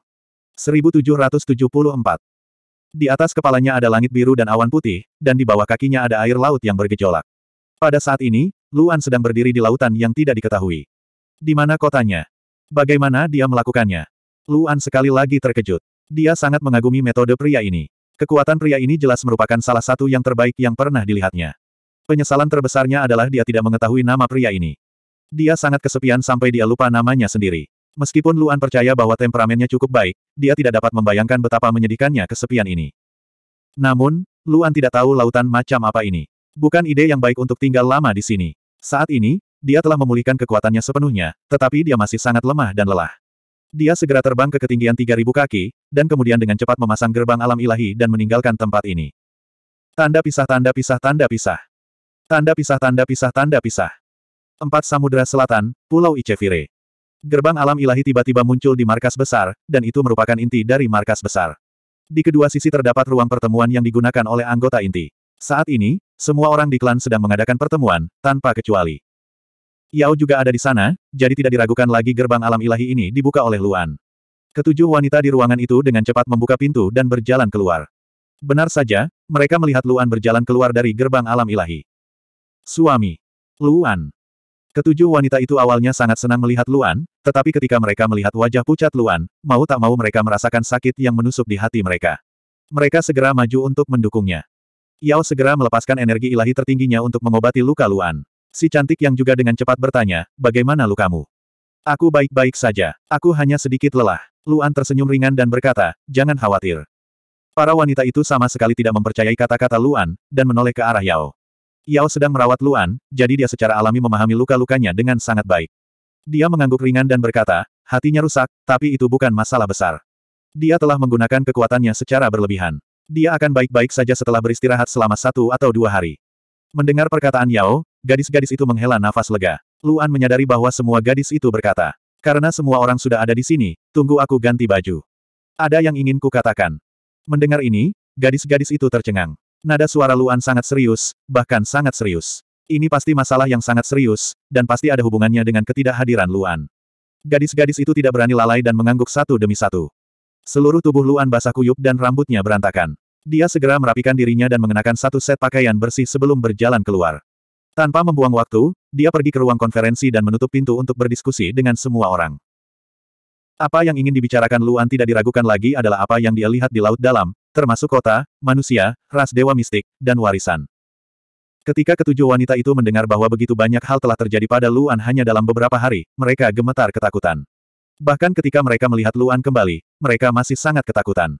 1774. Di atas kepalanya ada langit biru dan awan putih, dan di bawah kakinya ada air laut yang bergejolak. Pada saat ini, Luan sedang berdiri di lautan yang tidak diketahui. Di mana kotanya? Bagaimana dia melakukannya? Luan sekali lagi terkejut. Dia sangat mengagumi metode pria ini. Kekuatan pria ini jelas merupakan salah satu yang terbaik yang pernah dilihatnya. Penyesalan terbesarnya adalah dia tidak mengetahui nama pria ini. Dia sangat kesepian sampai dia lupa namanya sendiri. Meskipun Luan percaya bahwa temperamennya cukup baik, dia tidak dapat membayangkan betapa menyedihkannya kesepian ini. Namun, Luan tidak tahu lautan macam apa ini. Bukan ide yang baik untuk tinggal lama di sini. Saat ini, dia telah memulihkan kekuatannya sepenuhnya, tetapi dia masih sangat lemah dan lelah. Dia segera terbang ke ketinggian 3000 kaki, dan kemudian dengan cepat memasang gerbang alam ilahi dan meninggalkan tempat ini. Tanda pisah tanda pisah tanda pisah. Tanda pisah tanda pisah tanda pisah. Empat Samudra Selatan, Pulau Icevire. Gerbang alam ilahi tiba-tiba muncul di markas besar, dan itu merupakan inti dari markas besar. Di kedua sisi terdapat ruang pertemuan yang digunakan oleh anggota inti. Saat ini, semua orang di klan sedang mengadakan pertemuan, tanpa kecuali. Yao juga ada di sana, jadi tidak diragukan lagi gerbang alam ilahi ini dibuka oleh Luan. Ketujuh wanita di ruangan itu dengan cepat membuka pintu dan berjalan keluar. Benar saja, mereka melihat Luan berjalan keluar dari gerbang alam ilahi. Suami. Luan. Ketujuh wanita itu awalnya sangat senang melihat Luan, tetapi ketika mereka melihat wajah pucat Luan, mau tak mau mereka merasakan sakit yang menusuk di hati mereka. Mereka segera maju untuk mendukungnya. Yao segera melepaskan energi ilahi tertingginya untuk mengobati luka Luan. Si cantik yang juga dengan cepat bertanya, bagaimana lukamu? Aku baik-baik saja, aku hanya sedikit lelah. Luan tersenyum ringan dan berkata, jangan khawatir. Para wanita itu sama sekali tidak mempercayai kata-kata Luan, dan menoleh ke arah Yao. Yao sedang merawat Luan, jadi dia secara alami memahami luka-lukanya dengan sangat baik. Dia mengangguk ringan dan berkata, hatinya rusak, tapi itu bukan masalah besar. Dia telah menggunakan kekuatannya secara berlebihan. Dia akan baik-baik saja setelah beristirahat selama satu atau dua hari. Mendengar perkataan Yao, gadis-gadis itu menghela nafas lega. Luan menyadari bahwa semua gadis itu berkata, karena semua orang sudah ada di sini, tunggu aku ganti baju. Ada yang ingin kukatakan. Mendengar ini, gadis-gadis itu tercengang. Nada suara Luan sangat serius, bahkan sangat serius. Ini pasti masalah yang sangat serius, dan pasti ada hubungannya dengan ketidakhadiran Luan. Gadis-gadis itu tidak berani lalai dan mengangguk satu demi satu. Seluruh tubuh Luan basah kuyup dan rambutnya berantakan. Dia segera merapikan dirinya dan mengenakan satu set pakaian bersih sebelum berjalan keluar. Tanpa membuang waktu, dia pergi ke ruang konferensi dan menutup pintu untuk berdiskusi dengan semua orang. Apa yang ingin dibicarakan Luan tidak diragukan lagi adalah apa yang dia lihat di Laut Dalam, termasuk kota, manusia, ras dewa mistik, dan warisan. Ketika ketujuh wanita itu mendengar bahwa begitu banyak hal telah terjadi pada Luan hanya dalam beberapa hari, mereka gemetar ketakutan. Bahkan ketika mereka melihat Luan kembali, mereka masih sangat ketakutan.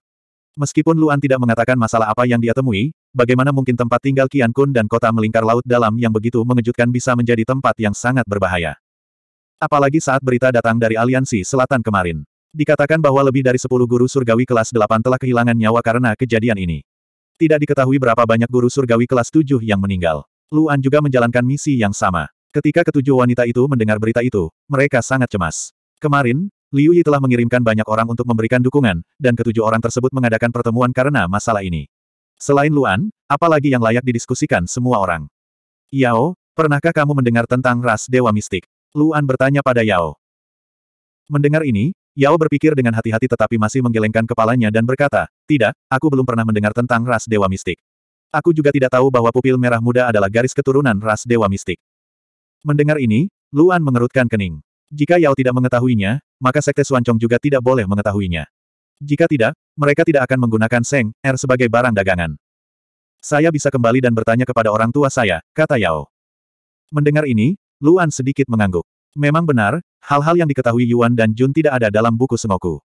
Meskipun Luan tidak mengatakan masalah apa yang dia temui, bagaimana mungkin tempat tinggal Kian Kun dan kota melingkar laut dalam yang begitu mengejutkan bisa menjadi tempat yang sangat berbahaya. Apalagi saat berita datang dari aliansi selatan kemarin. Dikatakan bahwa lebih dari sepuluh guru surgawi kelas delapan telah kehilangan nyawa karena kejadian ini. Tidak diketahui berapa banyak guru surgawi kelas tujuh yang meninggal. Luan juga menjalankan misi yang sama. Ketika ketujuh wanita itu mendengar berita itu, mereka sangat cemas. Kemarin, Liu Yi telah mengirimkan banyak orang untuk memberikan dukungan, dan ketujuh orang tersebut mengadakan pertemuan karena masalah ini. Selain Luan, apalagi yang layak didiskusikan semua orang? Yao, pernahkah kamu mendengar tentang ras dewa mistik? Luan bertanya pada Yao. Mendengar ini, Yao berpikir dengan hati-hati tetapi masih menggelengkan kepalanya dan berkata, tidak, aku belum pernah mendengar tentang ras dewa mistik. Aku juga tidak tahu bahwa pupil merah muda adalah garis keturunan ras dewa mistik. Mendengar ini, Luan mengerutkan kening. Jika Yao tidak mengetahuinya, maka Sekte Suancong juga tidak boleh mengetahuinya. Jika tidak, mereka tidak akan menggunakan Seng Er sebagai barang dagangan. Saya bisa kembali dan bertanya kepada orang tua saya, kata Yao. Mendengar ini, Luan sedikit mengangguk. Memang benar, hal-hal yang diketahui Yuan dan Jun tidak ada dalam buku Sengoku.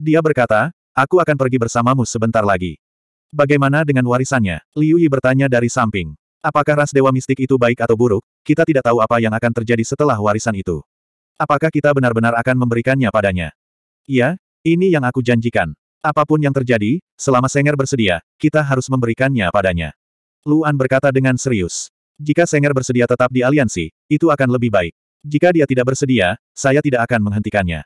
Dia berkata, aku akan pergi bersamamu sebentar lagi. Bagaimana dengan warisannya? Liu Yi bertanya dari samping. Apakah ras dewa mistik itu baik atau buruk, kita tidak tahu apa yang akan terjadi setelah warisan itu. Apakah kita benar-benar akan memberikannya padanya? Iya, ini yang aku janjikan. Apapun yang terjadi, selama Senger bersedia, kita harus memberikannya padanya. Luan berkata dengan serius. Jika Senger bersedia tetap di aliansi, itu akan lebih baik. Jika dia tidak bersedia, saya tidak akan menghentikannya.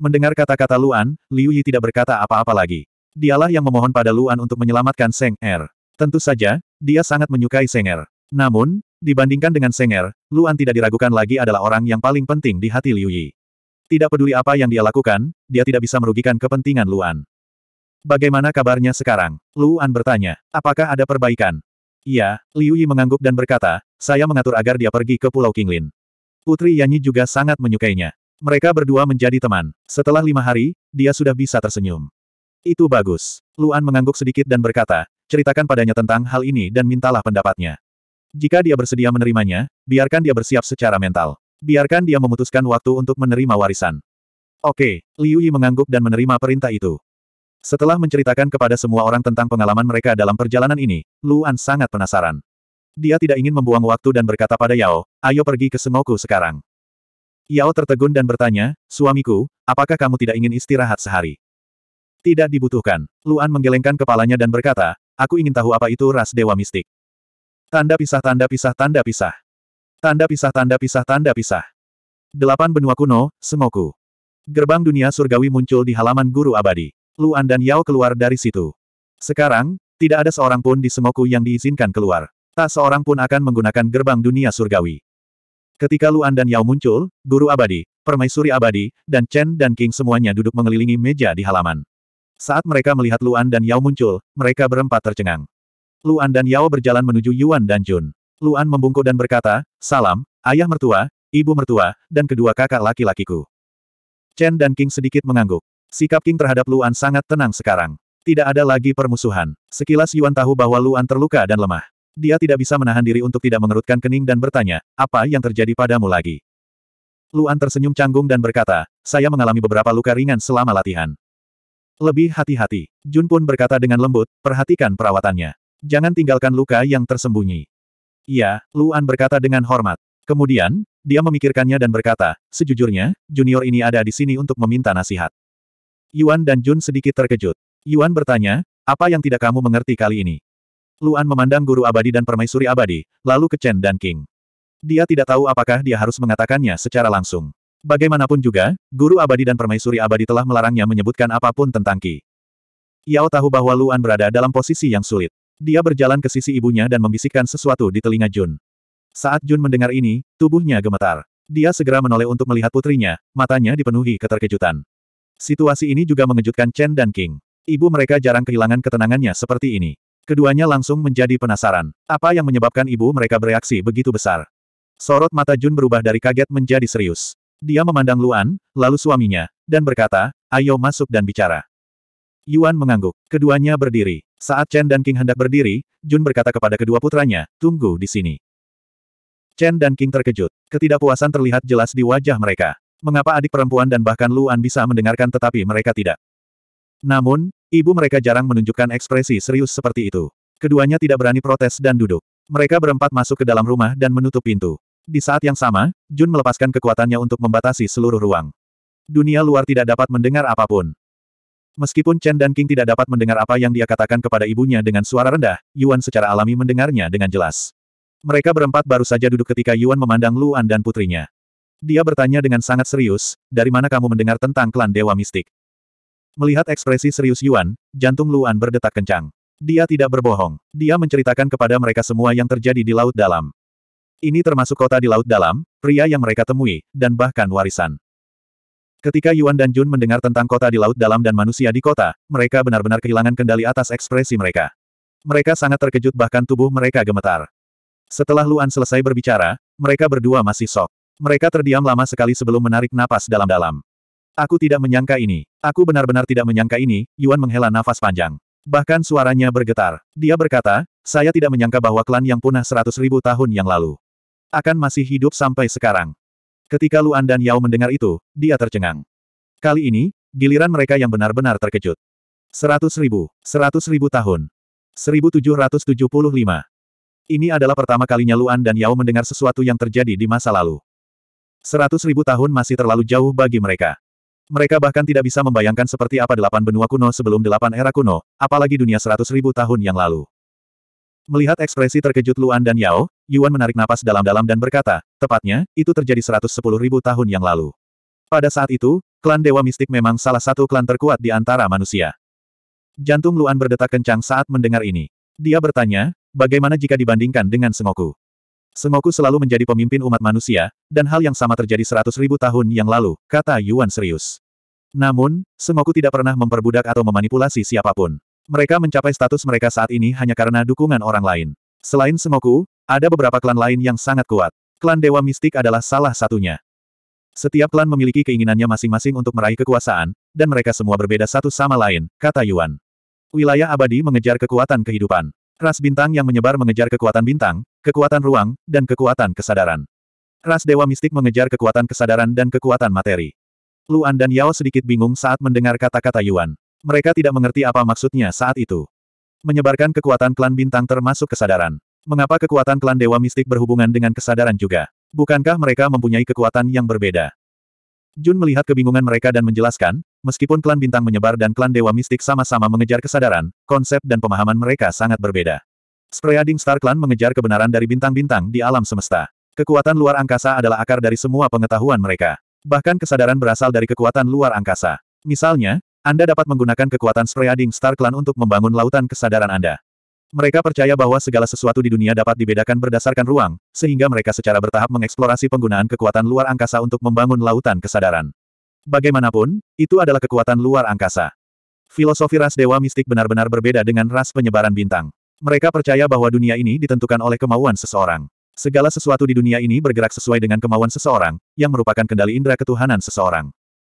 Mendengar kata-kata Luan, Liu Yi tidak berkata apa-apa lagi. Dialah yang memohon pada Luan untuk menyelamatkan Seng Er. Tentu saja, dia sangat menyukai Seng Er. Namun, dibandingkan dengan Seng Er, Luan tidak diragukan lagi adalah orang yang paling penting di hati Liu Yi. Tidak peduli apa yang dia lakukan, dia tidak bisa merugikan kepentingan Luan. Bagaimana kabarnya sekarang? Luan bertanya. Apakah ada perbaikan? Iya, Liu Yi mengangguk dan berkata, saya mengatur agar dia pergi ke Pulau Kinglin. Putri Yanyi juga sangat menyukainya. Mereka berdua menjadi teman. Setelah lima hari, dia sudah bisa tersenyum. Itu bagus. Luan mengangguk sedikit dan berkata, ceritakan padanya tentang hal ini dan mintalah pendapatnya. Jika dia bersedia menerimanya, biarkan dia bersiap secara mental. Biarkan dia memutuskan waktu untuk menerima warisan. Oke, Liu Yi mengangguk dan menerima perintah itu. Setelah menceritakan kepada semua orang tentang pengalaman mereka dalam perjalanan ini, Luan sangat penasaran. Dia tidak ingin membuang waktu dan berkata pada Yao, ayo pergi ke Sengoku sekarang. Yao tertegun dan bertanya, suamiku, apakah kamu tidak ingin istirahat sehari? Tidak dibutuhkan. Luan menggelengkan kepalanya dan berkata, aku ingin tahu apa itu ras dewa mistik. Tanda pisah tanda pisah tanda pisah. Tanda pisah tanda pisah tanda pisah. Delapan benua kuno, Sengoku. Gerbang dunia surgawi muncul di halaman guru abadi. Luan dan Yao keluar dari situ. Sekarang, tidak ada seorang pun di Sengoku yang diizinkan keluar. Tak seorang pun akan menggunakan gerbang dunia surgawi. Ketika Luan dan Yao muncul, Guru Abadi, Permaisuri Abadi, dan Chen dan King semuanya duduk mengelilingi meja di halaman. Saat mereka melihat Luan dan Yao muncul, mereka berempat tercengang. Luan dan Yao berjalan menuju Yuan dan Jun. Luan membungkuk dan berkata, Salam, ayah mertua, ibu mertua, dan kedua kakak laki-lakiku. Chen dan King sedikit mengangguk. Sikap King terhadap Luan sangat tenang sekarang. Tidak ada lagi permusuhan. Sekilas Yuan tahu bahwa Luan terluka dan lemah. Dia tidak bisa menahan diri untuk tidak mengerutkan kening dan bertanya, apa yang terjadi padamu lagi? Luan tersenyum canggung dan berkata, saya mengalami beberapa luka ringan selama latihan. Lebih hati-hati. Jun pun berkata dengan lembut, perhatikan perawatannya. Jangan tinggalkan luka yang tersembunyi. Iya, Luan berkata dengan hormat. Kemudian, dia memikirkannya dan berkata, sejujurnya, junior ini ada di sini untuk meminta nasihat. Yuan dan Jun sedikit terkejut. Yuan bertanya, apa yang tidak kamu mengerti kali ini? Luan memandang guru abadi dan permaisuri abadi, lalu ke Chen dan King. Dia tidak tahu apakah dia harus mengatakannya secara langsung. Bagaimanapun juga, guru abadi dan permaisuri abadi telah melarangnya menyebutkan apapun tentang Ki. Yao tahu bahwa Luan berada dalam posisi yang sulit. Dia berjalan ke sisi ibunya dan membisikkan sesuatu di telinga Jun. Saat Jun mendengar ini, tubuhnya gemetar. Dia segera menoleh untuk melihat putrinya, matanya dipenuhi keterkejutan. Situasi ini juga mengejutkan Chen dan King. Ibu mereka jarang kehilangan ketenangannya seperti ini. Keduanya langsung menjadi penasaran. Apa yang menyebabkan ibu mereka bereaksi begitu besar? Sorot mata Jun berubah dari kaget menjadi serius. Dia memandang Luan, lalu suaminya, dan berkata, ayo masuk dan bicara. Yuan mengangguk. Keduanya berdiri. Saat Chen dan King hendak berdiri, Jun berkata kepada kedua putranya, tunggu di sini. Chen dan King terkejut. Ketidakpuasan terlihat jelas di wajah mereka. Mengapa adik perempuan dan bahkan Luan bisa mendengarkan tetapi mereka tidak? Namun, ibu mereka jarang menunjukkan ekspresi serius seperti itu. Keduanya tidak berani protes dan duduk. Mereka berempat masuk ke dalam rumah dan menutup pintu. Di saat yang sama, Jun melepaskan kekuatannya untuk membatasi seluruh ruang. Dunia luar tidak dapat mendengar apapun. Meskipun Chen dan King tidak dapat mendengar apa yang dia katakan kepada ibunya dengan suara rendah, Yuan secara alami mendengarnya dengan jelas. Mereka berempat baru saja duduk ketika Yuan memandang Luan dan putrinya. Dia bertanya dengan sangat serius, dari mana kamu mendengar tentang klan Dewa Mistik? Melihat ekspresi serius Yuan, jantung Luan berdetak kencang. Dia tidak berbohong. Dia menceritakan kepada mereka semua yang terjadi di Laut Dalam. Ini termasuk kota di Laut Dalam, pria yang mereka temui, dan bahkan warisan. Ketika Yuan dan Jun mendengar tentang kota di Laut Dalam dan manusia di kota, mereka benar-benar kehilangan kendali atas ekspresi mereka. Mereka sangat terkejut bahkan tubuh mereka gemetar. Setelah Luan selesai berbicara, mereka berdua masih sok. Mereka terdiam lama sekali sebelum menarik napas dalam-dalam. Aku tidak menyangka ini. Aku benar-benar tidak menyangka ini, Yuan menghela nafas panjang. Bahkan suaranya bergetar. Dia berkata, saya tidak menyangka bahwa klan yang punah seratus ribu tahun yang lalu akan masih hidup sampai sekarang. Ketika Luan dan Yao mendengar itu, dia tercengang. Kali ini, giliran mereka yang benar-benar terkejut. Seratus ribu, seratus ribu tahun. 1775. Ini adalah pertama kalinya Luan dan Yao mendengar sesuatu yang terjadi di masa lalu. Seratus ribu tahun masih terlalu jauh bagi mereka. Mereka bahkan tidak bisa membayangkan seperti apa delapan benua kuno sebelum delapan era kuno, apalagi dunia seratus ribu tahun yang lalu. Melihat ekspresi terkejut Luan dan Yao, Yuan menarik napas dalam-dalam dan berkata, tepatnya, itu terjadi seratus sepuluh ribu tahun yang lalu. Pada saat itu, klan Dewa Mistik memang salah satu klan terkuat di antara manusia. Jantung Luan berdetak kencang saat mendengar ini. Dia bertanya, bagaimana jika dibandingkan dengan Sengoku? Sengoku selalu menjadi pemimpin umat manusia, dan hal yang sama terjadi seratus ribu tahun yang lalu, kata Yuan serius. Namun, Sengoku tidak pernah memperbudak atau memanipulasi siapapun. Mereka mencapai status mereka saat ini hanya karena dukungan orang lain. Selain Sengoku, ada beberapa klan lain yang sangat kuat. Klan Dewa Mistik adalah salah satunya. Setiap klan memiliki keinginannya masing-masing untuk meraih kekuasaan, dan mereka semua berbeda satu sama lain, kata Yuan. Wilayah abadi mengejar kekuatan kehidupan. Ras bintang yang menyebar mengejar kekuatan bintang, kekuatan ruang, dan kekuatan kesadaran. Ras dewa mistik mengejar kekuatan kesadaran dan kekuatan materi. Luan dan Yao sedikit bingung saat mendengar kata-kata Yuan. Mereka tidak mengerti apa maksudnya saat itu. Menyebarkan kekuatan klan bintang termasuk kesadaran. Mengapa kekuatan klan dewa mistik berhubungan dengan kesadaran juga? Bukankah mereka mempunyai kekuatan yang berbeda? Jun melihat kebingungan mereka dan menjelaskan, meskipun klan bintang menyebar dan klan dewa mistik sama-sama mengejar kesadaran, konsep dan pemahaman mereka sangat berbeda. Spreading Star Clan mengejar kebenaran dari bintang-bintang di alam semesta. Kekuatan luar angkasa adalah akar dari semua pengetahuan mereka. Bahkan kesadaran berasal dari kekuatan luar angkasa. Misalnya, Anda dapat menggunakan kekuatan Spreading Star Clan untuk membangun lautan kesadaran Anda. Mereka percaya bahwa segala sesuatu di dunia dapat dibedakan berdasarkan ruang, sehingga mereka secara bertahap mengeksplorasi penggunaan kekuatan luar angkasa untuk membangun lautan kesadaran. Bagaimanapun, itu adalah kekuatan luar angkasa. Filosofi ras dewa mistik benar-benar berbeda dengan ras penyebaran bintang. Mereka percaya bahwa dunia ini ditentukan oleh kemauan seseorang. Segala sesuatu di dunia ini bergerak sesuai dengan kemauan seseorang, yang merupakan kendali indera ketuhanan seseorang.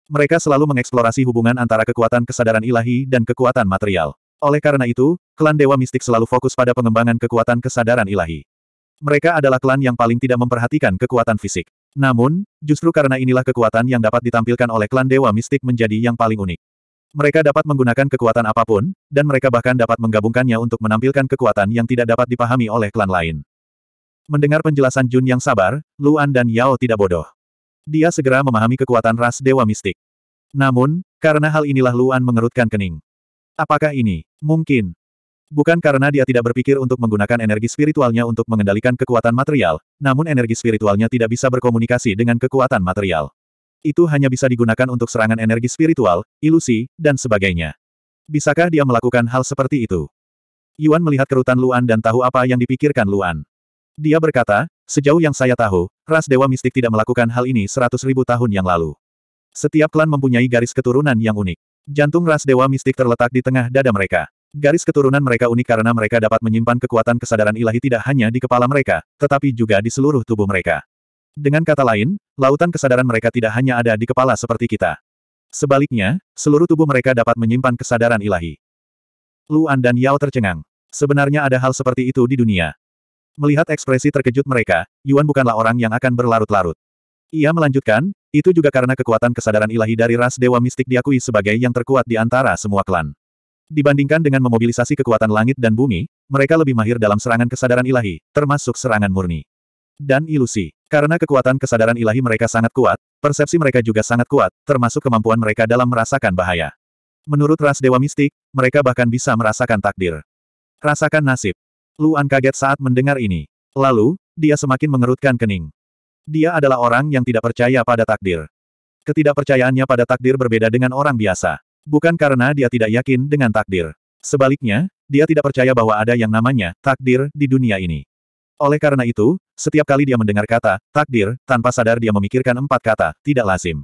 Mereka selalu mengeksplorasi hubungan antara kekuatan kesadaran ilahi dan kekuatan material. Oleh karena itu, klan Dewa Mistik selalu fokus pada pengembangan kekuatan kesadaran ilahi. Mereka adalah klan yang paling tidak memperhatikan kekuatan fisik. Namun, justru karena inilah kekuatan yang dapat ditampilkan oleh klan Dewa Mistik menjadi yang paling unik. Mereka dapat menggunakan kekuatan apapun, dan mereka bahkan dapat menggabungkannya untuk menampilkan kekuatan yang tidak dapat dipahami oleh klan lain. Mendengar penjelasan Jun yang sabar, Luan dan Yao tidak bodoh. Dia segera memahami kekuatan ras Dewa Mistik. Namun, karena hal inilah Luan mengerutkan kening. Apakah ini mungkin? Bukan karena dia tidak berpikir untuk menggunakan energi spiritualnya untuk mengendalikan kekuatan material, namun energi spiritualnya tidak bisa berkomunikasi dengan kekuatan material. Itu hanya bisa digunakan untuk serangan energi spiritual, ilusi, dan sebagainya. Bisakah dia melakukan hal seperti itu? Yuan melihat kerutan Luan dan tahu apa yang dipikirkan Luan. Dia berkata, sejauh yang saya tahu, ras Dewa Mistik tidak melakukan hal ini seratus ribu tahun yang lalu. Setiap klan mempunyai garis keturunan yang unik. Jantung ras dewa mistik terletak di tengah dada mereka. Garis keturunan mereka unik karena mereka dapat menyimpan kekuatan kesadaran ilahi tidak hanya di kepala mereka, tetapi juga di seluruh tubuh mereka. Dengan kata lain, lautan kesadaran mereka tidak hanya ada di kepala seperti kita. Sebaliknya, seluruh tubuh mereka dapat menyimpan kesadaran ilahi. Luan dan Yao tercengang. Sebenarnya ada hal seperti itu di dunia. Melihat ekspresi terkejut mereka, Yuan bukanlah orang yang akan berlarut-larut. Ia melanjutkan, itu juga karena kekuatan kesadaran ilahi dari ras dewa mistik diakui sebagai yang terkuat di antara semua klan. Dibandingkan dengan memobilisasi kekuatan langit dan bumi, mereka lebih mahir dalam serangan kesadaran ilahi, termasuk serangan murni. Dan ilusi. Karena kekuatan kesadaran ilahi mereka sangat kuat, persepsi mereka juga sangat kuat, termasuk kemampuan mereka dalam merasakan bahaya. Menurut ras dewa mistik, mereka bahkan bisa merasakan takdir. Rasakan nasib. Luan kaget saat mendengar ini. Lalu, dia semakin mengerutkan kening. Dia adalah orang yang tidak percaya pada takdir. Ketidakpercayaannya pada takdir berbeda dengan orang biasa. Bukan karena dia tidak yakin dengan takdir. Sebaliknya, dia tidak percaya bahwa ada yang namanya takdir di dunia ini. Oleh karena itu, setiap kali dia mendengar kata takdir, tanpa sadar dia memikirkan empat kata, tidak lazim.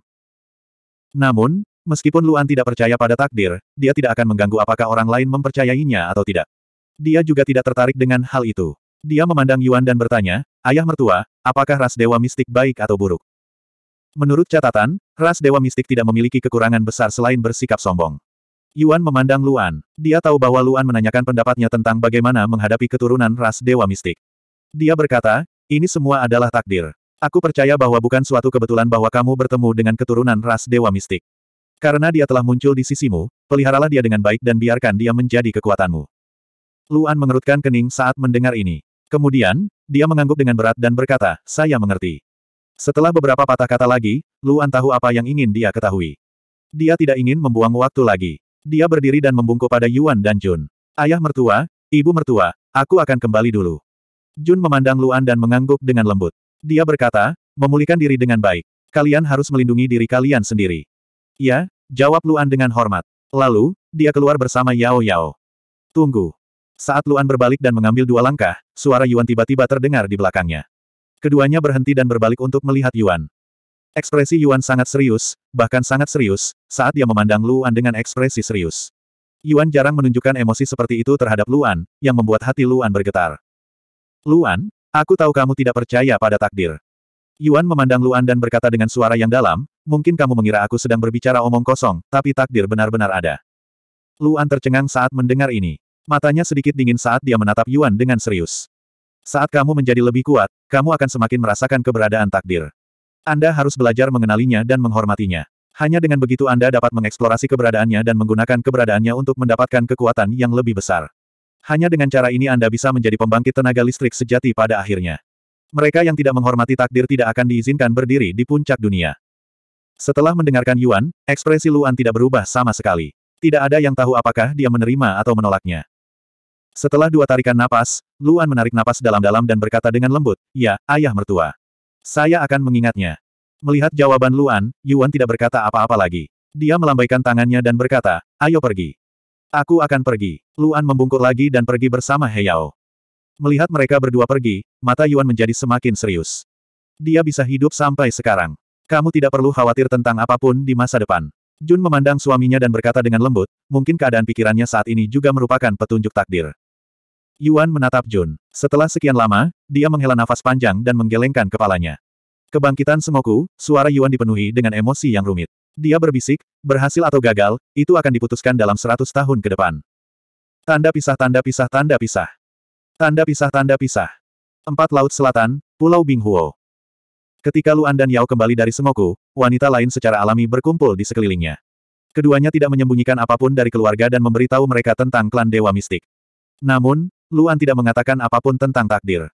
Namun, meskipun Luan tidak percaya pada takdir, dia tidak akan mengganggu apakah orang lain mempercayainya atau tidak. Dia juga tidak tertarik dengan hal itu. Dia memandang Yuan dan bertanya, Ayah mertua, apakah ras dewa mistik baik atau buruk? Menurut catatan, ras dewa mistik tidak memiliki kekurangan besar selain bersikap sombong. Yuan memandang Luan. Dia tahu bahwa Luan menanyakan pendapatnya tentang bagaimana menghadapi keturunan ras dewa mistik. Dia berkata, ini semua adalah takdir. Aku percaya bahwa bukan suatu kebetulan bahwa kamu bertemu dengan keturunan ras dewa mistik. Karena dia telah muncul di sisimu, peliharalah dia dengan baik dan biarkan dia menjadi kekuatanmu. Luan mengerutkan kening saat mendengar ini. Kemudian, dia mengangguk dengan berat dan berkata, saya mengerti. Setelah beberapa patah kata lagi, Luan tahu apa yang ingin dia ketahui. Dia tidak ingin membuang waktu lagi. Dia berdiri dan membungkuk pada Yuan dan Jun. Ayah mertua, ibu mertua, aku akan kembali dulu. Jun memandang Luan dan mengangguk dengan lembut. Dia berkata, memulihkan diri dengan baik. Kalian harus melindungi diri kalian sendiri. Ya, jawab Luan dengan hormat. Lalu, dia keluar bersama Yao Yao. Tunggu, saat Luan berbalik dan mengambil dua langkah, suara Yuan tiba-tiba terdengar di belakangnya. Keduanya berhenti dan berbalik untuk melihat Yuan. Ekspresi Yuan sangat serius, bahkan sangat serius, saat dia memandang Luan dengan ekspresi serius. Yuan jarang menunjukkan emosi seperti itu terhadap Luan, yang membuat hati Luan bergetar. Luan, aku tahu kamu tidak percaya pada takdir. Yuan memandang Luan dan berkata dengan suara yang dalam, mungkin kamu mengira aku sedang berbicara omong kosong, tapi takdir benar-benar ada. Luan tercengang saat mendengar ini. Matanya sedikit dingin saat dia menatap Yuan dengan serius. Saat kamu menjadi lebih kuat, kamu akan semakin merasakan keberadaan takdir. Anda harus belajar mengenalinya dan menghormatinya. Hanya dengan begitu Anda dapat mengeksplorasi keberadaannya dan menggunakan keberadaannya untuk mendapatkan kekuatan yang lebih besar. Hanya dengan cara ini Anda bisa menjadi pembangkit tenaga listrik sejati pada akhirnya. Mereka yang tidak menghormati takdir tidak akan diizinkan berdiri di puncak dunia. Setelah mendengarkan Yuan, ekspresi Luan tidak berubah sama sekali. Tidak ada yang tahu apakah dia menerima atau menolaknya. Setelah dua tarikan napas, Luan menarik napas dalam-dalam dan berkata dengan lembut, Ya, ayah mertua. Saya akan mengingatnya. Melihat jawaban Luan, Yuan tidak berkata apa-apa lagi. Dia melambaikan tangannya dan berkata, ayo pergi. Aku akan pergi. Luan membungkuk lagi dan pergi bersama Heyao. Melihat mereka berdua pergi, mata Yuan menjadi semakin serius. Dia bisa hidup sampai sekarang. Kamu tidak perlu khawatir tentang apapun di masa depan. Jun memandang suaminya dan berkata dengan lembut, mungkin keadaan pikirannya saat ini juga merupakan petunjuk takdir. Yuan menatap Jun. Setelah sekian lama, dia menghela nafas panjang dan menggelengkan kepalanya. Kebangkitan semoku, suara Yuan dipenuhi dengan emosi yang rumit. Dia berbisik, berhasil atau gagal, itu akan diputuskan dalam seratus tahun ke depan. Tanda pisah tanda pisah tanda pisah. Tanda pisah tanda pisah. Empat Laut Selatan, Pulau Binghuo. Ketika Luan dan Yao kembali dari Semoku, wanita lain secara alami berkumpul di sekelilingnya. Keduanya tidak menyembunyikan apapun dari keluarga dan memberitahu mereka tentang klan Dewa Mistik. Namun, Luan tidak mengatakan apapun tentang takdir.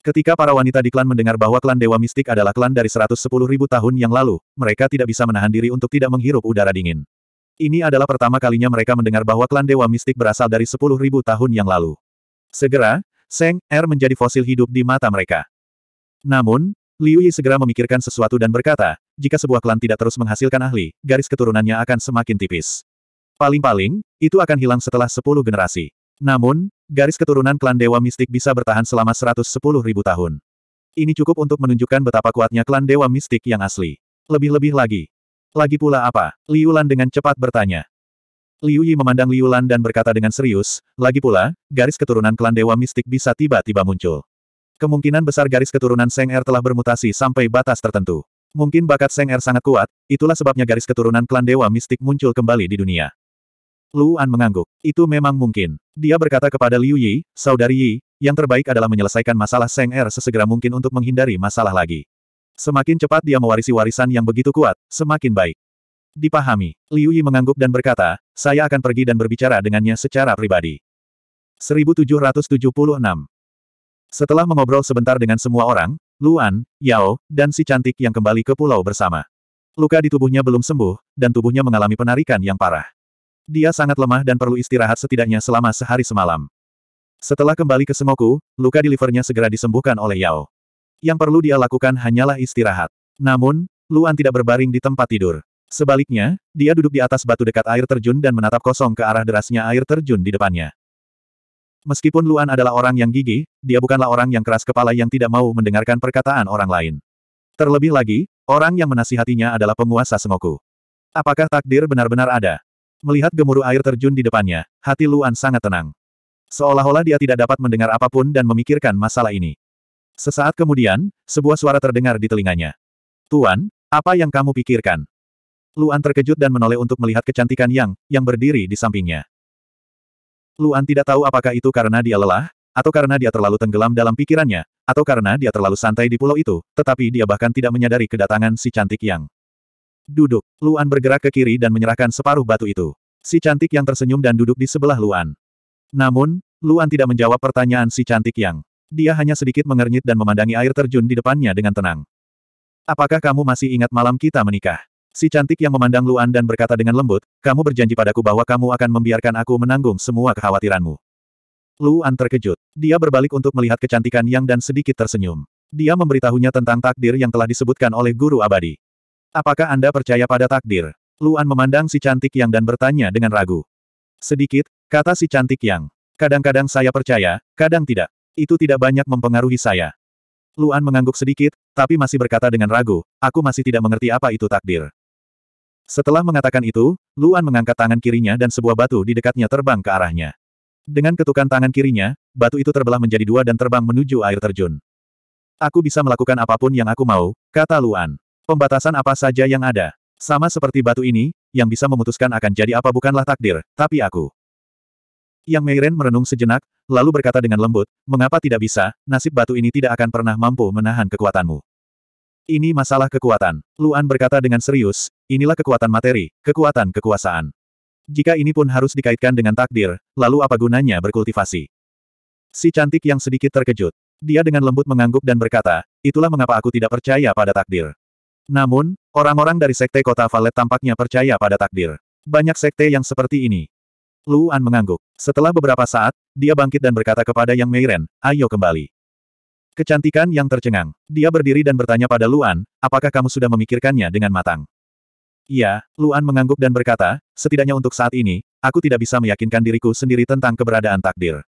Ketika para wanita di klan mendengar bahwa klan Dewa Mistik adalah klan dari 110 ribu tahun yang lalu, mereka tidak bisa menahan diri untuk tidak menghirup udara dingin. Ini adalah pertama kalinya mereka mendengar bahwa klan Dewa Mistik berasal dari 10 ribu tahun yang lalu. Segera, Seng, Er menjadi fosil hidup di mata mereka. Namun, Liu Yi segera memikirkan sesuatu dan berkata, jika sebuah klan tidak terus menghasilkan ahli, garis keturunannya akan semakin tipis. Paling-paling, itu akan hilang setelah 10 generasi. Namun, Garis keturunan klan Dewa Mistik bisa bertahan selama 110 ribu tahun. Ini cukup untuk menunjukkan betapa kuatnya klan Dewa Mistik yang asli. Lebih-lebih lagi. Lagi pula apa? Liu Lan dengan cepat bertanya. Liu Yi memandang Liu Lan dan berkata dengan serius, lagi pula, garis keturunan klan Dewa Mistik bisa tiba-tiba muncul. Kemungkinan besar garis keturunan Seng Er telah bermutasi sampai batas tertentu. Mungkin bakat Seng Er sangat kuat, itulah sebabnya garis keturunan klan Dewa Mistik muncul kembali di dunia. Luan mengangguk. Itu memang mungkin. Dia berkata kepada Liu Yi, saudari Yi, yang terbaik adalah menyelesaikan masalah Seng Er sesegera mungkin untuk menghindari masalah lagi. Semakin cepat dia mewarisi warisan yang begitu kuat, semakin baik. Dipahami, Liu Yi mengangguk dan berkata, saya akan pergi dan berbicara dengannya secara pribadi. 1776 Setelah mengobrol sebentar dengan semua orang, Luan, Yao, dan si cantik yang kembali ke pulau bersama. Luka di tubuhnya belum sembuh, dan tubuhnya mengalami penarikan yang parah. Dia sangat lemah dan perlu istirahat setidaknya selama sehari semalam. Setelah kembali ke Semoku, luka di livernya segera disembuhkan oleh Yao. Yang perlu dia lakukan hanyalah istirahat. Namun, Luan tidak berbaring di tempat tidur. Sebaliknya, dia duduk di atas batu dekat air terjun dan menatap kosong ke arah derasnya air terjun di depannya. Meskipun Luan adalah orang yang gigih, dia bukanlah orang yang keras kepala yang tidak mau mendengarkan perkataan orang lain. Terlebih lagi, orang yang menasihatinya adalah penguasa Semoku. Apakah takdir benar-benar ada? Melihat gemuruh air terjun di depannya, hati Luan sangat tenang. Seolah-olah dia tidak dapat mendengar apapun dan memikirkan masalah ini. Sesaat kemudian, sebuah suara terdengar di telinganya. Tuan, apa yang kamu pikirkan? Luan terkejut dan menoleh untuk melihat kecantikan Yang, yang berdiri di sampingnya. Luan tidak tahu apakah itu karena dia lelah, atau karena dia terlalu tenggelam dalam pikirannya, atau karena dia terlalu santai di pulau itu, tetapi dia bahkan tidak menyadari kedatangan si cantik Yang. Duduk. Luan bergerak ke kiri dan menyerahkan separuh batu itu. Si cantik yang tersenyum dan duduk di sebelah Luan. Namun, Luan tidak menjawab pertanyaan si cantik yang. Dia hanya sedikit mengernyit dan memandangi air terjun di depannya dengan tenang. Apakah kamu masih ingat malam kita menikah? Si cantik yang memandang Luan dan berkata dengan lembut, kamu berjanji padaku bahwa kamu akan membiarkan aku menanggung semua kekhawatiranmu. Luan terkejut. Dia berbalik untuk melihat kecantikan Yang dan sedikit tersenyum. Dia memberitahunya tentang takdir yang telah disebutkan oleh guru abadi. Apakah Anda percaya pada takdir? Luan memandang si cantik yang dan bertanya dengan ragu. Sedikit, kata si cantik yang. Kadang-kadang saya percaya, kadang tidak. Itu tidak banyak mempengaruhi saya. Luan mengangguk sedikit, tapi masih berkata dengan ragu, aku masih tidak mengerti apa itu takdir. Setelah mengatakan itu, Luan mengangkat tangan kirinya dan sebuah batu di dekatnya terbang ke arahnya. Dengan ketukan tangan kirinya, batu itu terbelah menjadi dua dan terbang menuju air terjun. Aku bisa melakukan apapun yang aku mau, kata Luan. Pembatasan apa saja yang ada. Sama seperti batu ini, yang bisa memutuskan akan jadi apa bukanlah takdir, tapi aku. Yang Meiren merenung sejenak, lalu berkata dengan lembut, mengapa tidak bisa, nasib batu ini tidak akan pernah mampu menahan kekuatanmu. Ini masalah kekuatan. Luan berkata dengan serius, inilah kekuatan materi, kekuatan kekuasaan. Jika ini pun harus dikaitkan dengan takdir, lalu apa gunanya berkultivasi? Si cantik yang sedikit terkejut. Dia dengan lembut mengangguk dan berkata, itulah mengapa aku tidak percaya pada takdir. Namun, orang-orang dari sekte kota Valet tampaknya percaya pada takdir. Banyak sekte yang seperti ini. Luan mengangguk. Setelah beberapa saat, dia bangkit dan berkata kepada Yang Meiren, ayo kembali. Kecantikan yang tercengang. Dia berdiri dan bertanya pada Luan, apakah kamu sudah memikirkannya dengan matang? Iya, Luan mengangguk dan berkata, setidaknya untuk saat ini, aku tidak bisa meyakinkan diriku sendiri tentang keberadaan takdir.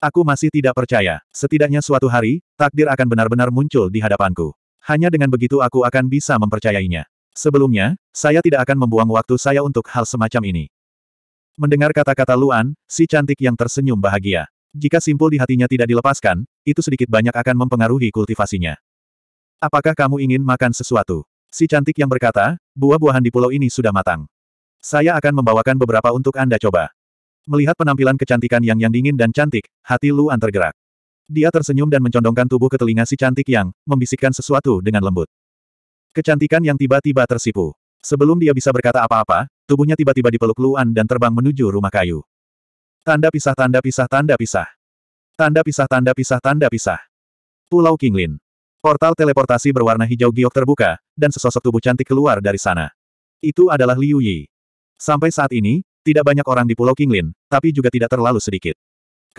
Aku masih tidak percaya, setidaknya suatu hari, takdir akan benar-benar muncul di hadapanku. Hanya dengan begitu aku akan bisa mempercayainya. Sebelumnya, saya tidak akan membuang waktu saya untuk hal semacam ini. Mendengar kata-kata Luan, si cantik yang tersenyum bahagia. Jika simpul di hatinya tidak dilepaskan, itu sedikit banyak akan mempengaruhi kultivasinya. Apakah kamu ingin makan sesuatu? Si cantik yang berkata, buah-buahan di pulau ini sudah matang. Saya akan membawakan beberapa untuk Anda coba. Melihat penampilan kecantikan yang yang dingin dan cantik, hati Luan tergerak. Dia tersenyum dan mencondongkan tubuh ke telinga si cantik yang membisikkan sesuatu dengan lembut. Kecantikan yang tiba-tiba tersipu. Sebelum dia bisa berkata apa-apa, tubuhnya tiba-tiba dipeluk Luan dan terbang menuju rumah kayu. Tanda pisah tanda pisah tanda pisah. Tanda pisah tanda pisah tanda pisah. Pulau Kinglin. Portal teleportasi berwarna hijau giok terbuka, dan sesosok tubuh cantik keluar dari sana. Itu adalah Liu Yi. Sampai saat ini, tidak banyak orang di Pulau Kinglin, tapi juga tidak terlalu sedikit.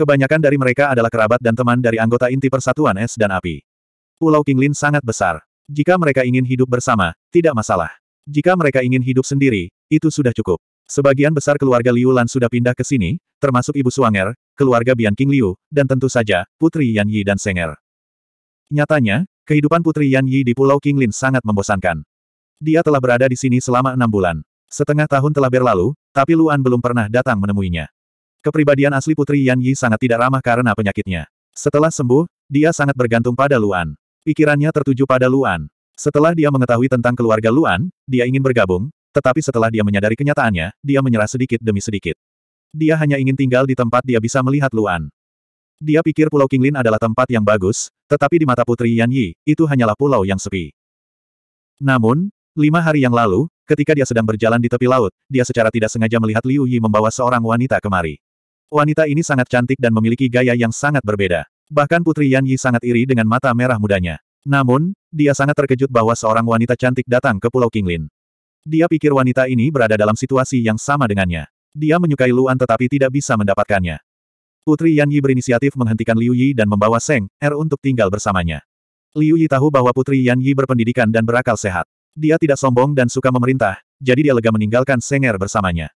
Kebanyakan dari mereka adalah kerabat dan teman dari anggota inti Persatuan Es dan Api. Pulau Kinglin sangat besar. Jika mereka ingin hidup bersama, tidak masalah. Jika mereka ingin hidup sendiri, itu sudah cukup. Sebagian besar keluarga Liu Lan sudah pindah ke sini, termasuk Ibu Suanger, keluarga Bian King Liu, dan tentu saja, Putri Yan Yi dan Senger. Nyatanya, kehidupan Putri Yan Yi di Pulau Kinglin sangat membosankan. Dia telah berada di sini selama enam bulan. Setengah tahun telah berlalu, tapi Luan belum pernah datang menemuinya. Kepribadian asli Putri Yan Yi sangat tidak ramah karena penyakitnya. Setelah sembuh, dia sangat bergantung pada Luan. Pikirannya tertuju pada Luan. Setelah dia mengetahui tentang keluarga Luan, dia ingin bergabung, tetapi setelah dia menyadari kenyataannya, dia menyerah sedikit demi sedikit. Dia hanya ingin tinggal di tempat dia bisa melihat Luan. Dia pikir Pulau Kinglin adalah tempat yang bagus, tetapi di mata Putri Yan Yi, itu hanyalah pulau yang sepi. Namun, lima hari yang lalu, ketika dia sedang berjalan di tepi laut, dia secara tidak sengaja melihat Liu Yi membawa seorang wanita kemari. Wanita ini sangat cantik dan memiliki gaya yang sangat berbeda. Bahkan Putri Yan Yi sangat iri dengan mata merah mudanya. Namun, dia sangat terkejut bahwa seorang wanita cantik datang ke Pulau Kinglin. Dia pikir wanita ini berada dalam situasi yang sama dengannya. Dia menyukai Luan tetapi tidak bisa mendapatkannya. Putri Yan Yi berinisiatif menghentikan Liu Yi dan membawa Seng Er untuk tinggal bersamanya. Liu Yi tahu bahwa Putri Yan Yi berpendidikan dan berakal sehat. Dia tidak sombong dan suka memerintah, jadi dia lega meninggalkan Seng Er bersamanya.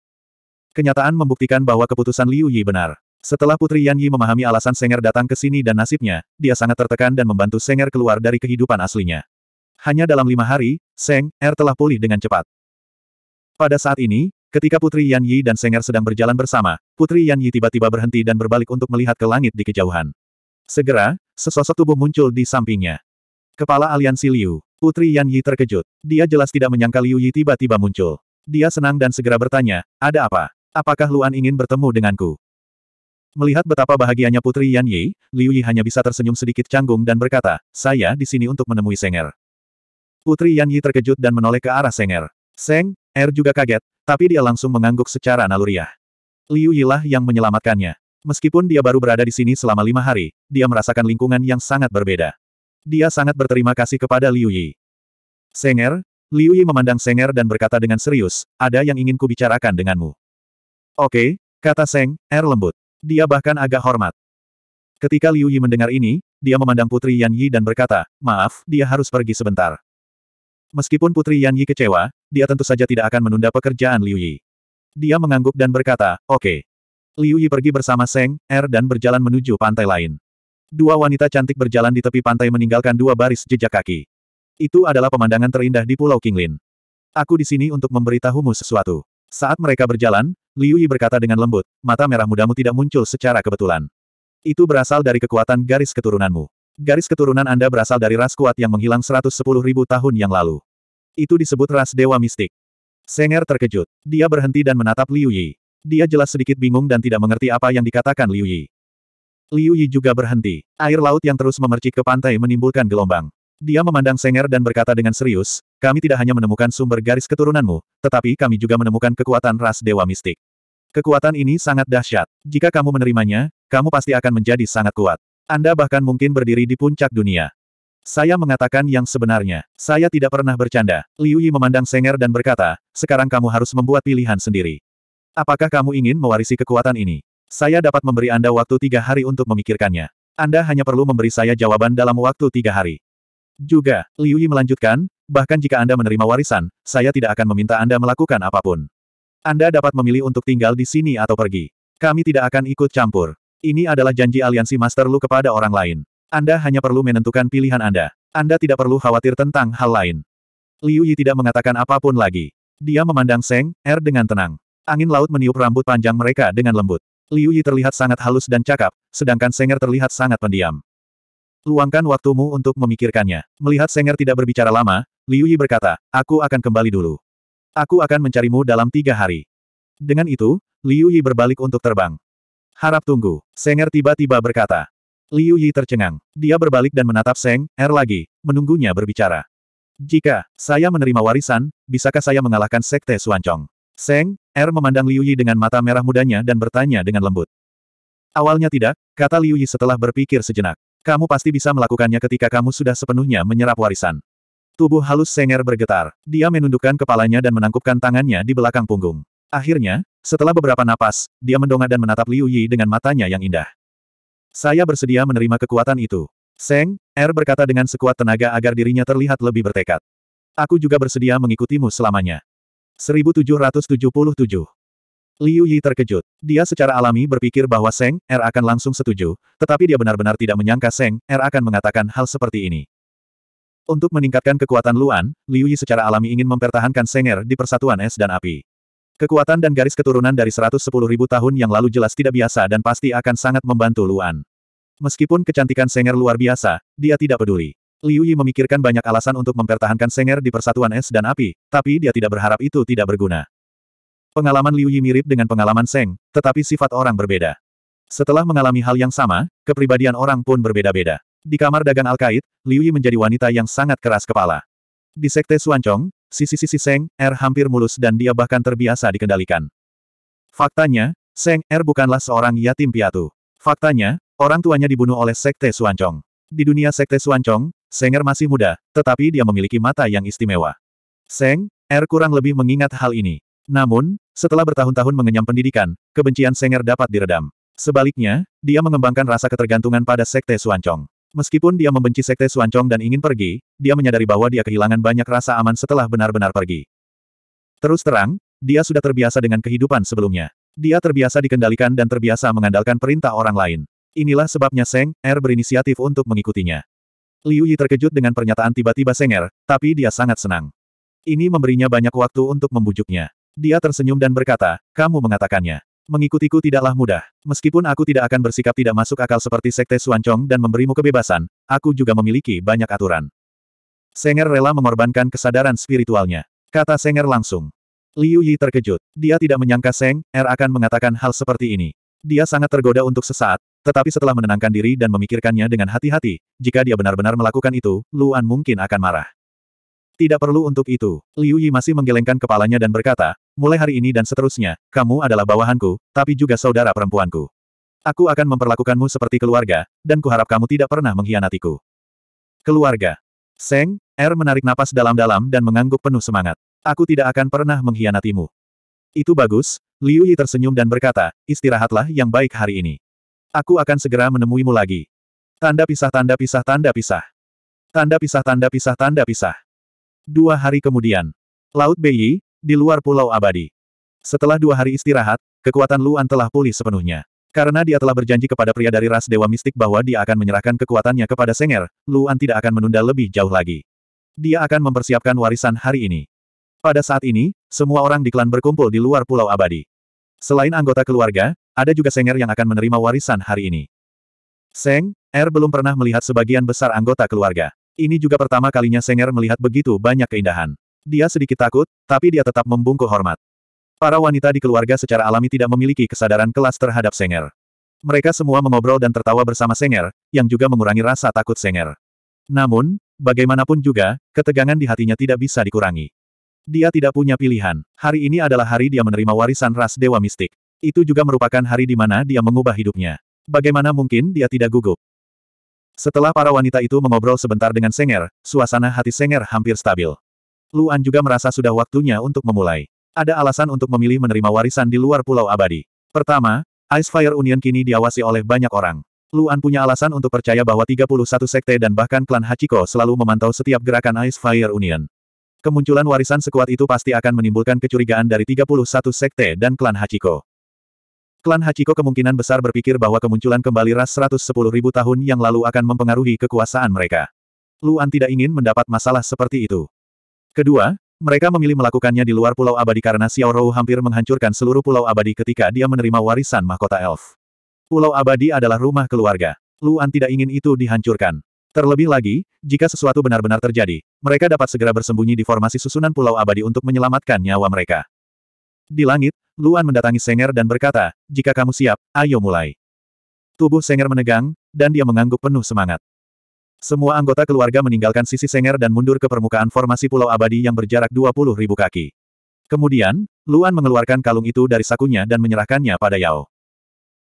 Kenyataan membuktikan bahwa keputusan Liu Yi benar. Setelah Putri Yan Yi memahami alasan Senger datang ke sini dan nasibnya, dia sangat tertekan dan membantu Senger keluar dari kehidupan aslinya. Hanya dalam lima hari, Seng Er telah pulih dengan cepat. Pada saat ini, ketika Putri Yan Yi dan Senger sedang berjalan bersama, Putri Yan Yi tiba-tiba berhenti dan berbalik untuk melihat ke langit di kejauhan. Segera, sesosok tubuh muncul di sampingnya. Kepala aliansi Liu, Putri Yan Yi terkejut. Dia jelas tidak menyangka Liu Yi tiba-tiba muncul. Dia senang dan segera bertanya, ada apa? Apakah Luan ingin bertemu denganku? Melihat betapa bahagianya Putri Yan Yi, Liu Yi hanya bisa tersenyum sedikit canggung dan berkata, saya di sini untuk menemui Senger. Putri Yan Yi terkejut dan menoleh ke arah Senger. Seng, Er juga kaget, tapi dia langsung mengangguk secara naluriah. Liu Yi lah yang menyelamatkannya. Meskipun dia baru berada di sini selama lima hari, dia merasakan lingkungan yang sangat berbeda. Dia sangat berterima kasih kepada Liu Yi. Senger, Liu Yi memandang Senger dan berkata dengan serius, ada yang ingin kubicarakan denganmu. Oke, kata Seng, Er lembut. Dia bahkan agak hormat. Ketika Liu Yi mendengar ini, dia memandang Putri Yan Yi dan berkata, maaf, dia harus pergi sebentar. Meskipun Putri Yan Yi kecewa, dia tentu saja tidak akan menunda pekerjaan Liu Yi. Dia mengangguk dan berkata, oke. Okay. Liu Yi pergi bersama Seng, Er dan berjalan menuju pantai lain. Dua wanita cantik berjalan di tepi pantai meninggalkan dua baris jejak kaki. Itu adalah pemandangan terindah di Pulau Kinglin. Aku di sini untuk memberitahumu sesuatu. Saat mereka berjalan, Liu Yi berkata dengan lembut, mata merah mudamu tidak muncul secara kebetulan. Itu berasal dari kekuatan garis keturunanmu. Garis keturunan Anda berasal dari ras kuat yang menghilang 110 ribu tahun yang lalu. Itu disebut ras dewa mistik. Senger terkejut. Dia berhenti dan menatap Liu Yi. Dia jelas sedikit bingung dan tidak mengerti apa yang dikatakan Liu Yi. Liu Yi juga berhenti. Air laut yang terus memercik ke pantai menimbulkan gelombang. Dia memandang Senger dan berkata dengan serius, kami tidak hanya menemukan sumber garis keturunanmu, tetapi kami juga menemukan kekuatan ras dewa mistik. Kekuatan ini sangat dahsyat. Jika kamu menerimanya, kamu pasti akan menjadi sangat kuat. Anda bahkan mungkin berdiri di puncak dunia. Saya mengatakan yang sebenarnya. Saya tidak pernah bercanda. Liu Yi memandang Senger dan berkata, sekarang kamu harus membuat pilihan sendiri. Apakah kamu ingin mewarisi kekuatan ini? Saya dapat memberi Anda waktu tiga hari untuk memikirkannya. Anda hanya perlu memberi saya jawaban dalam waktu tiga hari. Juga, Liu Yi melanjutkan, bahkan jika Anda menerima warisan, saya tidak akan meminta Anda melakukan apapun. Anda dapat memilih untuk tinggal di sini atau pergi. Kami tidak akan ikut campur. Ini adalah janji aliansi Master Lu kepada orang lain. Anda hanya perlu menentukan pilihan Anda. Anda tidak perlu khawatir tentang hal lain. Liu Yi tidak mengatakan apapun lagi. Dia memandang Seng, Er dengan tenang. Angin laut meniup rambut panjang mereka dengan lembut. Liu Yi terlihat sangat halus dan cakap, sedangkan Senger terlihat sangat pendiam. Luangkan waktumu untuk memikirkannya. Melihat Senger tidak berbicara lama, Liu Yi berkata, aku akan kembali dulu. Aku akan mencarimu dalam tiga hari. Dengan itu, Liu Yi berbalik untuk terbang. Harap tunggu, Er tiba-tiba berkata. Liu Yi tercengang. Dia berbalik dan menatap Seng, Er lagi, menunggunya berbicara. Jika saya menerima warisan, bisakah saya mengalahkan Sekte Suancong? Seng, Er memandang Liu Yi dengan mata merah mudanya dan bertanya dengan lembut. Awalnya tidak, kata Liu Yi setelah berpikir sejenak. Kamu pasti bisa melakukannya ketika kamu sudah sepenuhnya menyerap warisan. Tubuh halus Senger bergetar. Dia menundukkan kepalanya dan menangkupkan tangannya di belakang punggung. Akhirnya, setelah beberapa napas, dia mendongak dan menatap Liu Yi dengan matanya yang indah. Saya bersedia menerima kekuatan itu. Seng, Er berkata dengan sekuat tenaga agar dirinya terlihat lebih bertekad. Aku juga bersedia mengikutimu selamanya. 1777 Liu Yi terkejut. Dia secara alami berpikir bahwa Seng Er akan langsung setuju, tetapi dia benar-benar tidak menyangka Seng Er akan mengatakan hal seperti ini. Untuk meningkatkan kekuatan Luan, Liu Yi secara alami ingin mempertahankan Senger di persatuan es dan api. Kekuatan dan garis keturunan dari 110.000 tahun yang lalu jelas tidak biasa dan pasti akan sangat membantu Luan. Meskipun kecantikan Senger luar biasa, dia tidak peduli. Liu Yi memikirkan banyak alasan untuk mempertahankan Senger di persatuan es dan api, tapi dia tidak berharap itu tidak berguna. Pengalaman Liu Yi mirip dengan pengalaman Seng, tetapi sifat orang berbeda. Setelah mengalami hal yang sama, kepribadian orang pun berbeda-beda. Di kamar dagang Alkait, Liu Yi menjadi wanita yang sangat keras kepala. Di sekte Suancong, sisi-sisi Seng, Er hampir mulus dan dia bahkan terbiasa dikendalikan. Faktanya, Seng, Er bukanlah seorang yatim piatu. Faktanya, orang tuanya dibunuh oleh sekte Suancong. Di dunia sekte Suancong, Seng Er masih muda, tetapi dia memiliki mata yang istimewa. Seng, Er kurang lebih mengingat hal ini. Namun, setelah bertahun-tahun mengenyam pendidikan, kebencian Seng Er dapat diredam. Sebaliknya, dia mengembangkan rasa ketergantungan pada sekte Suancong. Meskipun dia membenci Sekte Suancong dan ingin pergi, dia menyadari bahwa dia kehilangan banyak rasa aman setelah benar-benar pergi. Terus terang, dia sudah terbiasa dengan kehidupan sebelumnya. Dia terbiasa dikendalikan dan terbiasa mengandalkan perintah orang lain. Inilah sebabnya Seng Er berinisiatif untuk mengikutinya. Liu Yi terkejut dengan pernyataan tiba-tiba Seng Er, tapi dia sangat senang. Ini memberinya banyak waktu untuk membujuknya. Dia tersenyum dan berkata, kamu mengatakannya. Mengikutiku tidaklah mudah. Meskipun aku tidak akan bersikap tidak masuk akal seperti Sekte Suancong dan memberimu kebebasan, aku juga memiliki banyak aturan. Senger rela mengorbankan kesadaran spiritualnya. Kata Senger langsung. Liu Yi terkejut. Dia tidak menyangka Seng, Er akan mengatakan hal seperti ini. Dia sangat tergoda untuk sesaat, tetapi setelah menenangkan diri dan memikirkannya dengan hati-hati, jika dia benar-benar melakukan itu, Luan mungkin akan marah. Tidak perlu untuk itu. Liu Yi masih menggelengkan kepalanya dan berkata, Mulai hari ini dan seterusnya, kamu adalah bawahanku, tapi juga saudara perempuanku. Aku akan memperlakukanmu seperti keluarga, dan kuharap kamu tidak pernah mengkhianatiku. Keluarga. Seng, Er menarik napas dalam-dalam dan mengangguk penuh semangat. Aku tidak akan pernah mengkhianatimu. Itu bagus, Liu Yi tersenyum dan berkata, istirahatlah yang baik hari ini. Aku akan segera menemuimu lagi. Tanda pisah tanda pisah tanda pisah. Tanda pisah tanda pisah tanda pisah. Dua hari kemudian. Laut Beiyi, di luar Pulau Abadi. Setelah dua hari istirahat, kekuatan Luan telah pulih sepenuhnya. Karena dia telah berjanji kepada pria dari ras Dewa Mistik bahwa dia akan menyerahkan kekuatannya kepada Senger, Luan tidak akan menunda lebih jauh lagi. Dia akan mempersiapkan warisan hari ini. Pada saat ini, semua orang di klan berkumpul di luar Pulau Abadi. Selain anggota keluarga, ada juga Senger yang akan menerima warisan hari ini. Seng, Er belum pernah melihat sebagian besar anggota keluarga. Ini juga pertama kalinya Senger melihat begitu banyak keindahan. Dia sedikit takut, tapi dia tetap membungkuk hormat. Para wanita di keluarga secara alami tidak memiliki kesadaran kelas terhadap Senger. Mereka semua mengobrol dan tertawa bersama Senger, yang juga mengurangi rasa takut Senger. Namun, bagaimanapun juga, ketegangan di hatinya tidak bisa dikurangi. Dia tidak punya pilihan. Hari ini adalah hari dia menerima warisan ras Dewa Mistik. Itu juga merupakan hari di mana dia mengubah hidupnya. Bagaimana mungkin dia tidak gugup? Setelah para wanita itu mengobrol sebentar dengan Senger, suasana hati Senger hampir stabil. Luan juga merasa sudah waktunya untuk memulai. Ada alasan untuk memilih menerima warisan di luar Pulau Abadi. Pertama, Ice Fire Union kini diawasi oleh banyak orang. Luan punya alasan untuk percaya bahwa 31 sekte dan bahkan klan Hachiko selalu memantau setiap gerakan Ice Fire Union. Kemunculan warisan sekuat itu pasti akan menimbulkan kecurigaan dari 31 sekte dan klan Hachiko. Klan Hachiko kemungkinan besar berpikir bahwa kemunculan kembali ras 110.000 tahun yang lalu akan mempengaruhi kekuasaan mereka. Luan tidak ingin mendapat masalah seperti itu. Kedua, mereka memilih melakukannya di luar Pulau Abadi karena Xiao Rou hampir menghancurkan seluruh Pulau Abadi ketika dia menerima warisan mahkota elf. Pulau Abadi adalah rumah keluarga. Luan tidak ingin itu dihancurkan. Terlebih lagi, jika sesuatu benar-benar terjadi, mereka dapat segera bersembunyi di formasi susunan Pulau Abadi untuk menyelamatkan nyawa mereka. Di langit, Luan mendatangi Senger dan berkata, jika kamu siap, ayo mulai. Tubuh Senger menegang, dan dia mengangguk penuh semangat. Semua anggota keluarga meninggalkan sisi Senger dan mundur ke permukaan formasi Pulau Abadi yang berjarak 20 ribu kaki. Kemudian, Luan mengeluarkan kalung itu dari sakunya dan menyerahkannya pada Yao.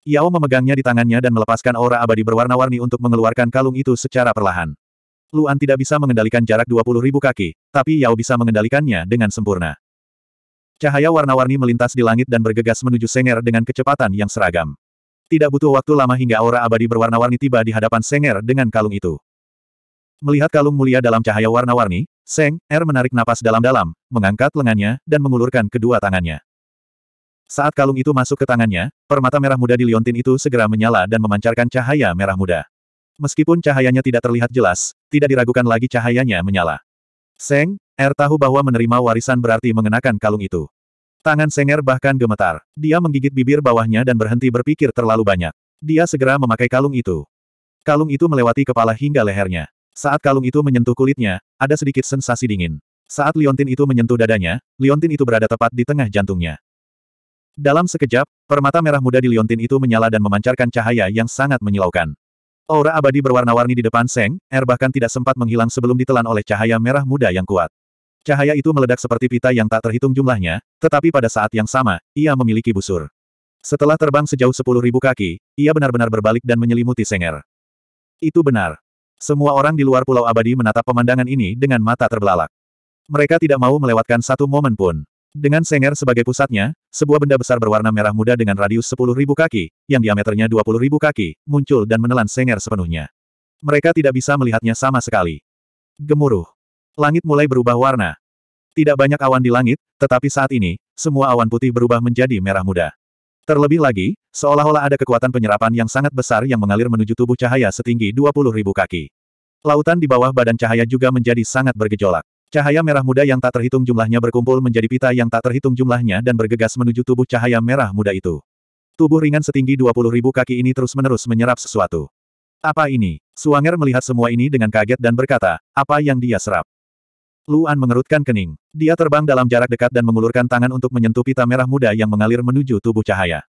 Yao memegangnya di tangannya dan melepaskan aura abadi berwarna-warni untuk mengeluarkan kalung itu secara perlahan. Luan tidak bisa mengendalikan jarak 20 ribu kaki, tapi Yao bisa mengendalikannya dengan sempurna. Cahaya warna-warni melintas di langit dan bergegas menuju Senger dengan kecepatan yang seragam. Tidak butuh waktu lama hingga aura abadi berwarna-warni tiba di hadapan Senger dengan kalung itu. Melihat kalung mulia dalam cahaya warna-warni, Seng Er menarik napas dalam-dalam, mengangkat lengannya, dan mengulurkan kedua tangannya. Saat kalung itu masuk ke tangannya, permata merah muda di liontin itu segera menyala dan memancarkan cahaya merah muda. Meskipun cahayanya tidak terlihat jelas, tidak diragukan lagi cahayanya menyala. Seng Er tahu bahwa menerima warisan berarti mengenakan kalung itu. Tangan Seng Er bahkan gemetar. Dia menggigit bibir bawahnya dan berhenti berpikir terlalu banyak. Dia segera memakai kalung itu. Kalung itu melewati kepala hingga lehernya. Saat kalung itu menyentuh kulitnya, ada sedikit sensasi dingin. Saat liontin itu menyentuh dadanya, liontin itu berada tepat di tengah jantungnya. Dalam sekejap, permata merah muda di liontin itu menyala dan memancarkan cahaya yang sangat menyilaukan. Aura abadi berwarna-warni di depan Seng, Er bahkan tidak sempat menghilang sebelum ditelan oleh cahaya merah muda yang kuat. Cahaya itu meledak seperti pita yang tak terhitung jumlahnya, tetapi pada saat yang sama, ia memiliki busur. Setelah terbang sejauh sepuluh ribu kaki, ia benar-benar berbalik dan menyelimuti Er. Itu benar. Semua orang di luar Pulau Abadi menatap pemandangan ini dengan mata terbelalak. Mereka tidak mau melewatkan satu momen pun. Dengan Senger sebagai pusatnya, sebuah benda besar berwarna merah muda dengan radius sepuluh ribu kaki, yang diameternya dua puluh ribu kaki, muncul dan menelan Senger sepenuhnya. Mereka tidak bisa melihatnya sama sekali. Gemuruh. Langit mulai berubah warna. Tidak banyak awan di langit, tetapi saat ini, semua awan putih berubah menjadi merah muda. Terlebih lagi, seolah-olah ada kekuatan penyerapan yang sangat besar yang mengalir menuju tubuh cahaya setinggi 20 ribu kaki. Lautan di bawah badan cahaya juga menjadi sangat bergejolak. Cahaya merah muda yang tak terhitung jumlahnya berkumpul menjadi pita yang tak terhitung jumlahnya dan bergegas menuju tubuh cahaya merah muda itu. Tubuh ringan setinggi 20 ribu kaki ini terus-menerus menyerap sesuatu. Apa ini? Suanger melihat semua ini dengan kaget dan berkata, apa yang dia serap? Luan mengerutkan kening. Dia terbang dalam jarak dekat dan mengulurkan tangan untuk menyentuh pita merah muda yang mengalir menuju tubuh cahaya.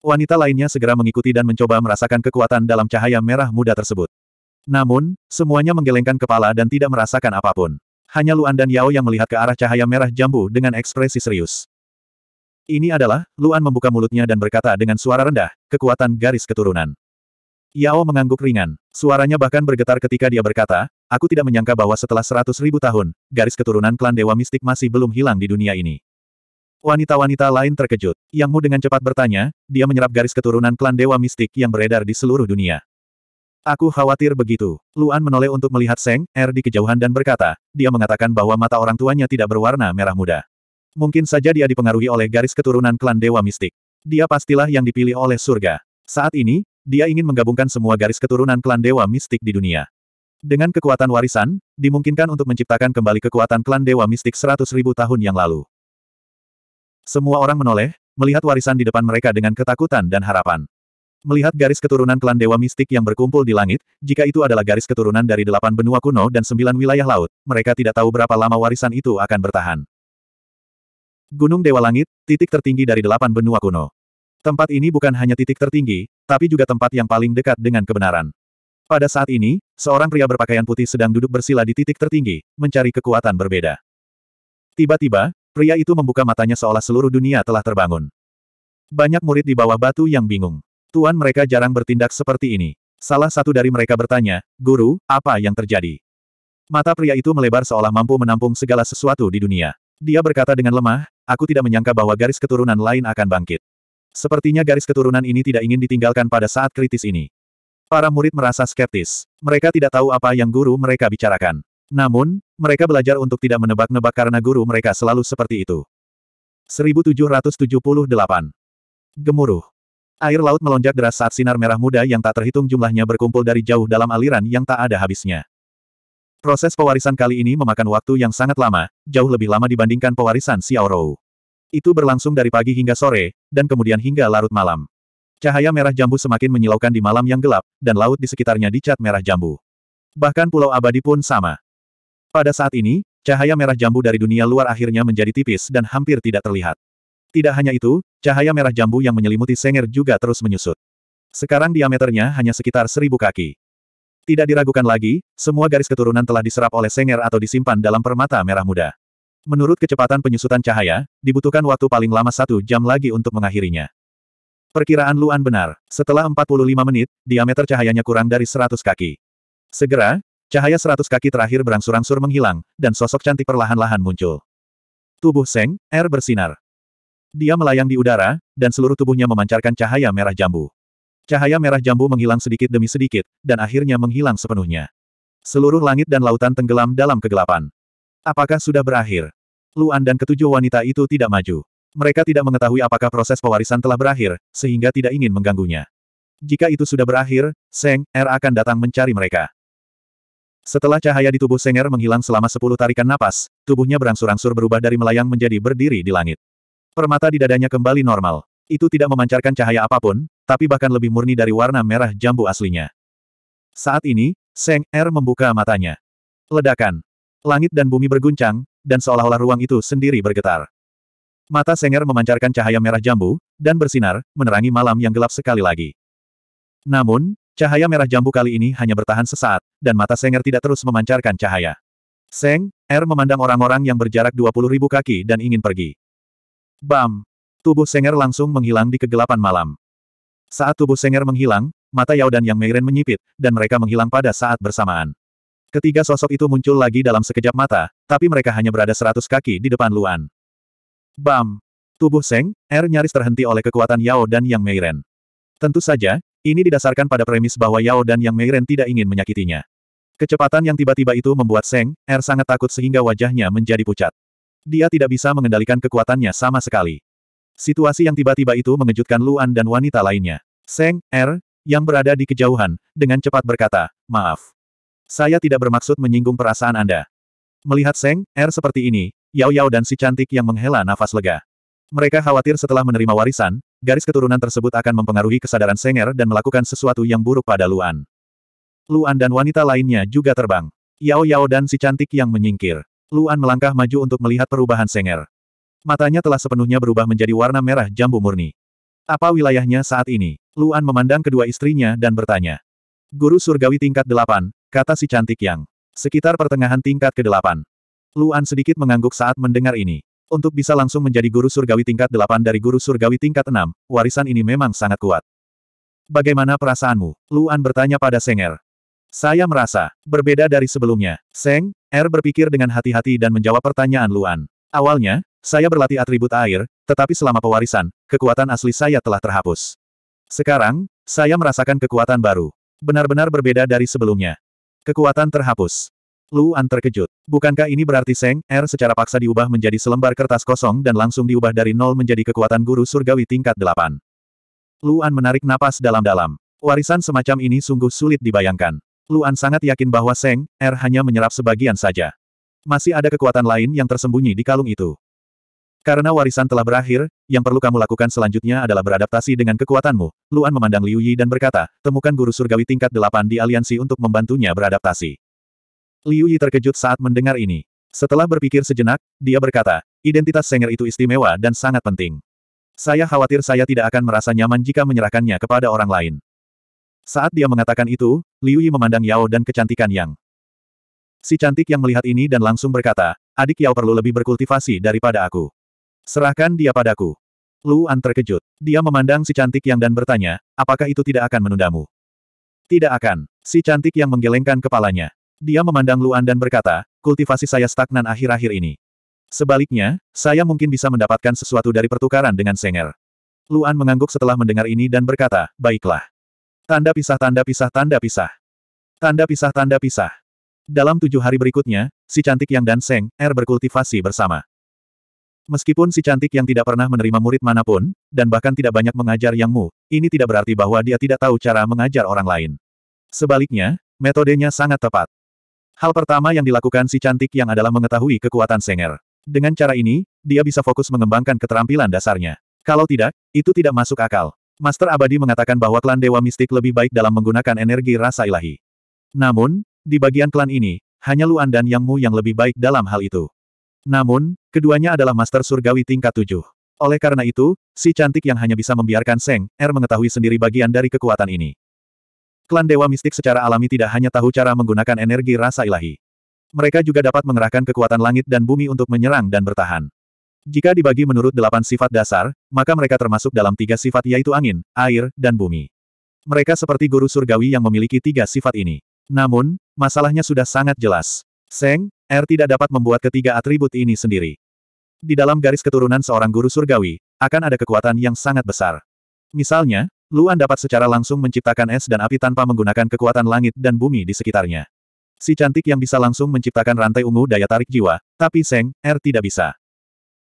Wanita lainnya segera mengikuti dan mencoba merasakan kekuatan dalam cahaya merah muda tersebut. Namun, semuanya menggelengkan kepala dan tidak merasakan apapun. Hanya Luan dan Yao yang melihat ke arah cahaya merah jambu dengan ekspresi serius. Ini adalah, Luan membuka mulutnya dan berkata dengan suara rendah, kekuatan garis keturunan. Yao mengangguk ringan. Suaranya bahkan bergetar ketika dia berkata, aku tidak menyangka bahwa setelah seratus ribu tahun, garis keturunan klan Dewa Mistik masih belum hilang di dunia ini. Wanita-wanita lain terkejut. Yang Mu dengan cepat bertanya, dia menyerap garis keturunan klan Dewa Mistik yang beredar di seluruh dunia. Aku khawatir begitu. Luan menoleh untuk melihat Seng, Er di kejauhan dan berkata, dia mengatakan bahwa mata orang tuanya tidak berwarna merah muda. Mungkin saja dia dipengaruhi oleh garis keturunan klan Dewa Mistik. Dia pastilah yang dipilih oleh surga. Saat ini, dia ingin menggabungkan semua garis keturunan klan Dewa Mistik di dunia. Dengan kekuatan warisan, dimungkinkan untuk menciptakan kembali kekuatan klan Dewa Mistik ribu tahun yang lalu. Semua orang menoleh, melihat warisan di depan mereka dengan ketakutan dan harapan. Melihat garis keturunan klan Dewa Mistik yang berkumpul di langit, jika itu adalah garis keturunan dari delapan benua kuno dan sembilan wilayah laut, mereka tidak tahu berapa lama warisan itu akan bertahan. Gunung Dewa Langit, titik tertinggi dari delapan benua kuno. Tempat ini bukan hanya titik tertinggi, tapi juga tempat yang paling dekat dengan kebenaran. Pada saat ini, seorang pria berpakaian putih sedang duduk bersila di titik tertinggi, mencari kekuatan berbeda. Tiba-tiba, pria itu membuka matanya seolah seluruh dunia telah terbangun. Banyak murid di bawah batu yang bingung. Tuan mereka jarang bertindak seperti ini. Salah satu dari mereka bertanya, Guru, apa yang terjadi? Mata pria itu melebar seolah mampu menampung segala sesuatu di dunia. Dia berkata dengan lemah, aku tidak menyangka bahwa garis keturunan lain akan bangkit. Sepertinya garis keturunan ini tidak ingin ditinggalkan pada saat kritis ini. Para murid merasa skeptis. Mereka tidak tahu apa yang guru mereka bicarakan. Namun, mereka belajar untuk tidak menebak-nebak karena guru mereka selalu seperti itu. 1778 Gemuruh Air laut melonjak deras saat sinar merah muda yang tak terhitung jumlahnya berkumpul dari jauh dalam aliran yang tak ada habisnya. Proses pewarisan kali ini memakan waktu yang sangat lama, jauh lebih lama dibandingkan pewarisan Xiaorou. Itu berlangsung dari pagi hingga sore, dan kemudian hingga larut malam. Cahaya merah jambu semakin menyilaukan di malam yang gelap, dan laut di sekitarnya dicat merah jambu. Bahkan pulau abadi pun sama. Pada saat ini, cahaya merah jambu dari dunia luar akhirnya menjadi tipis dan hampir tidak terlihat. Tidak hanya itu, cahaya merah jambu yang menyelimuti Senger juga terus menyusut. Sekarang diameternya hanya sekitar seribu kaki. Tidak diragukan lagi, semua garis keturunan telah diserap oleh Senger atau disimpan dalam permata merah muda. Menurut kecepatan penyusutan cahaya, dibutuhkan waktu paling lama satu jam lagi untuk mengakhirinya. Perkiraan Luan benar. Setelah 45 menit, diameter cahayanya kurang dari 100 kaki. Segera, cahaya 100 kaki terakhir berangsur-angsur menghilang, dan sosok cantik perlahan-lahan muncul. Tubuh Seng, air er bersinar. Dia melayang di udara, dan seluruh tubuhnya memancarkan cahaya merah jambu. Cahaya merah jambu menghilang sedikit demi sedikit, dan akhirnya menghilang sepenuhnya. Seluruh langit dan lautan tenggelam dalam kegelapan. Apakah sudah berakhir? Luan dan ketujuh wanita itu tidak maju. Mereka tidak mengetahui apakah proses pewarisan telah berakhir, sehingga tidak ingin mengganggunya. Jika itu sudah berakhir, Seng Er akan datang mencari mereka. Setelah cahaya di tubuh Seng Er menghilang selama sepuluh tarikan napas, tubuhnya berangsur-angsur berubah dari melayang menjadi berdiri di langit. Permata di dadanya kembali normal. Itu tidak memancarkan cahaya apapun, tapi bahkan lebih murni dari warna merah jambu aslinya. Saat ini, Seng Er membuka matanya. Ledakan. Langit dan bumi berguncang, dan seolah-olah ruang itu sendiri bergetar. Mata Senger memancarkan cahaya merah jambu, dan bersinar, menerangi malam yang gelap sekali lagi. Namun, cahaya merah jambu kali ini hanya bertahan sesaat, dan mata Senger tidak terus memancarkan cahaya. Seng, Er memandang orang-orang yang berjarak ribu kaki dan ingin pergi. Bam! Tubuh Senger langsung menghilang di kegelapan malam. Saat tubuh Senger menghilang, mata Yao dan Yang Meiren menyipit, dan mereka menghilang pada saat bersamaan. Ketiga sosok itu muncul lagi dalam sekejap mata, tapi mereka hanya berada seratus kaki di depan Luan. Bam! Tubuh Seng, Er nyaris terhenti oleh kekuatan Yao dan Yang Meiren. Tentu saja, ini didasarkan pada premis bahwa Yao dan Yang Meiren tidak ingin menyakitinya. Kecepatan yang tiba-tiba itu membuat Seng, Er sangat takut sehingga wajahnya menjadi pucat. Dia tidak bisa mengendalikan kekuatannya sama sekali. Situasi yang tiba-tiba itu mengejutkan Luan dan wanita lainnya. Seng, Er, yang berada di kejauhan, dengan cepat berkata, maaf. Saya tidak bermaksud menyinggung perasaan Anda. Melihat Seng, Er seperti ini, Yao Yao dan si cantik yang menghela nafas lega. Mereka khawatir setelah menerima warisan, garis keturunan tersebut akan mempengaruhi kesadaran Seng Er dan melakukan sesuatu yang buruk pada Luan. Luan dan wanita lainnya juga terbang. Yao Yao dan si cantik yang menyingkir. Luan melangkah maju untuk melihat perubahan Seng Er. Matanya telah sepenuhnya berubah menjadi warna merah jambu murni. Apa wilayahnya saat ini? Luan memandang kedua istrinya dan bertanya. Guru surgawi tingkat delapan, Kata si cantik yang. Sekitar pertengahan tingkat ke-8. Luan sedikit mengangguk saat mendengar ini. Untuk bisa langsung menjadi guru surgawi tingkat 8 dari guru surgawi tingkat 6, warisan ini memang sangat kuat. Bagaimana perasaanmu? Luan bertanya pada Seng Er. Saya merasa, berbeda dari sebelumnya. Seng, Er berpikir dengan hati-hati dan menjawab pertanyaan Luan. Awalnya, saya berlatih atribut air, tetapi selama pewarisan, kekuatan asli saya telah terhapus. Sekarang, saya merasakan kekuatan baru. Benar-benar berbeda dari sebelumnya. Kekuatan terhapus. Luan terkejut. Bukankah ini berarti Seng, R er secara paksa diubah menjadi selembar kertas kosong dan langsung diubah dari nol menjadi kekuatan guru surgawi tingkat delapan. Luan menarik napas dalam-dalam. Warisan semacam ini sungguh sulit dibayangkan. Luan sangat yakin bahwa Seng, R er hanya menyerap sebagian saja. Masih ada kekuatan lain yang tersembunyi di kalung itu. Karena warisan telah berakhir, yang perlu kamu lakukan selanjutnya adalah beradaptasi dengan kekuatanmu. Luan memandang Liu Yi dan berkata, temukan guru surgawi tingkat delapan di aliansi untuk membantunya beradaptasi. Liu Yi terkejut saat mendengar ini. Setelah berpikir sejenak, dia berkata, identitas Senger itu istimewa dan sangat penting. Saya khawatir saya tidak akan merasa nyaman jika menyerahkannya kepada orang lain. Saat dia mengatakan itu, Liu Yi memandang Yao dan kecantikan Yang. Si cantik yang melihat ini dan langsung berkata, adik Yao perlu lebih berkultivasi daripada aku. Serahkan dia padaku. Luan terkejut. Dia memandang si cantik yang dan bertanya, apakah itu tidak akan menundamu? Tidak akan. Si cantik yang menggelengkan kepalanya. Dia memandang Luan dan berkata, kultivasi saya stagnan akhir-akhir ini. Sebaliknya, saya mungkin bisa mendapatkan sesuatu dari pertukaran dengan Senger. Luan mengangguk setelah mendengar ini dan berkata, baiklah. Tanda pisah tanda pisah tanda pisah. Tanda pisah tanda pisah. Dalam tujuh hari berikutnya, si cantik yang dan Seng, Er berkultivasi bersama. Meskipun si cantik yang tidak pernah menerima murid manapun, dan bahkan tidak banyak mengajar Yang Mu, ini tidak berarti bahwa dia tidak tahu cara mengajar orang lain. Sebaliknya, metodenya sangat tepat. Hal pertama yang dilakukan si cantik yang adalah mengetahui kekuatan Senger. Dengan cara ini, dia bisa fokus mengembangkan keterampilan dasarnya. Kalau tidak, itu tidak masuk akal. Master Abadi mengatakan bahwa klan Dewa Mistik lebih baik dalam menggunakan energi rasa ilahi. Namun, di bagian klan ini, hanya Luan dan Yang Mu yang lebih baik dalam hal itu. Namun, keduanya adalah master surgawi tingkat tujuh. Oleh karena itu, si cantik yang hanya bisa membiarkan Seng Er mengetahui sendiri bagian dari kekuatan ini. Klan Dewa Mistik secara alami tidak hanya tahu cara menggunakan energi rasa ilahi. Mereka juga dapat mengerahkan kekuatan langit dan bumi untuk menyerang dan bertahan. Jika dibagi menurut delapan sifat dasar, maka mereka termasuk dalam tiga sifat yaitu angin, air, dan bumi. Mereka seperti guru surgawi yang memiliki tiga sifat ini. Namun, masalahnya sudah sangat jelas. Seng, R tidak dapat membuat ketiga atribut ini sendiri. Di dalam garis keturunan seorang guru surgawi, akan ada kekuatan yang sangat besar. Misalnya, Luan dapat secara langsung menciptakan es dan api tanpa menggunakan kekuatan langit dan bumi di sekitarnya. Si cantik yang bisa langsung menciptakan rantai ungu daya tarik jiwa, tapi Seng, R tidak bisa.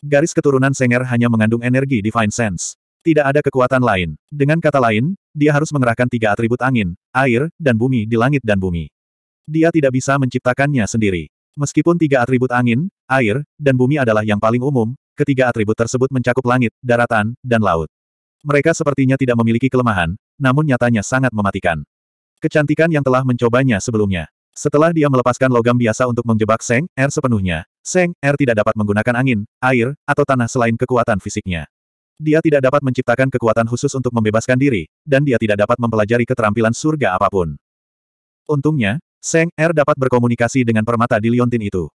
Garis keturunan Seng Senger hanya mengandung energi Divine Sense. Tidak ada kekuatan lain. Dengan kata lain, dia harus mengerahkan tiga atribut angin, air, dan bumi di langit dan bumi. Dia tidak bisa menciptakannya sendiri. Meskipun tiga atribut angin, air, dan bumi adalah yang paling umum, ketiga atribut tersebut mencakup langit, daratan, dan laut. Mereka sepertinya tidak memiliki kelemahan, namun nyatanya sangat mematikan. Kecantikan yang telah mencobanya sebelumnya. Setelah dia melepaskan logam biasa untuk menjebak Seng, Er sepenuhnya, Seng, Er tidak dapat menggunakan angin, air, atau tanah selain kekuatan fisiknya. Dia tidak dapat menciptakan kekuatan khusus untuk membebaskan diri, dan dia tidak dapat mempelajari keterampilan surga apapun. Untungnya, Seng Er dapat berkomunikasi dengan permata di liontin itu.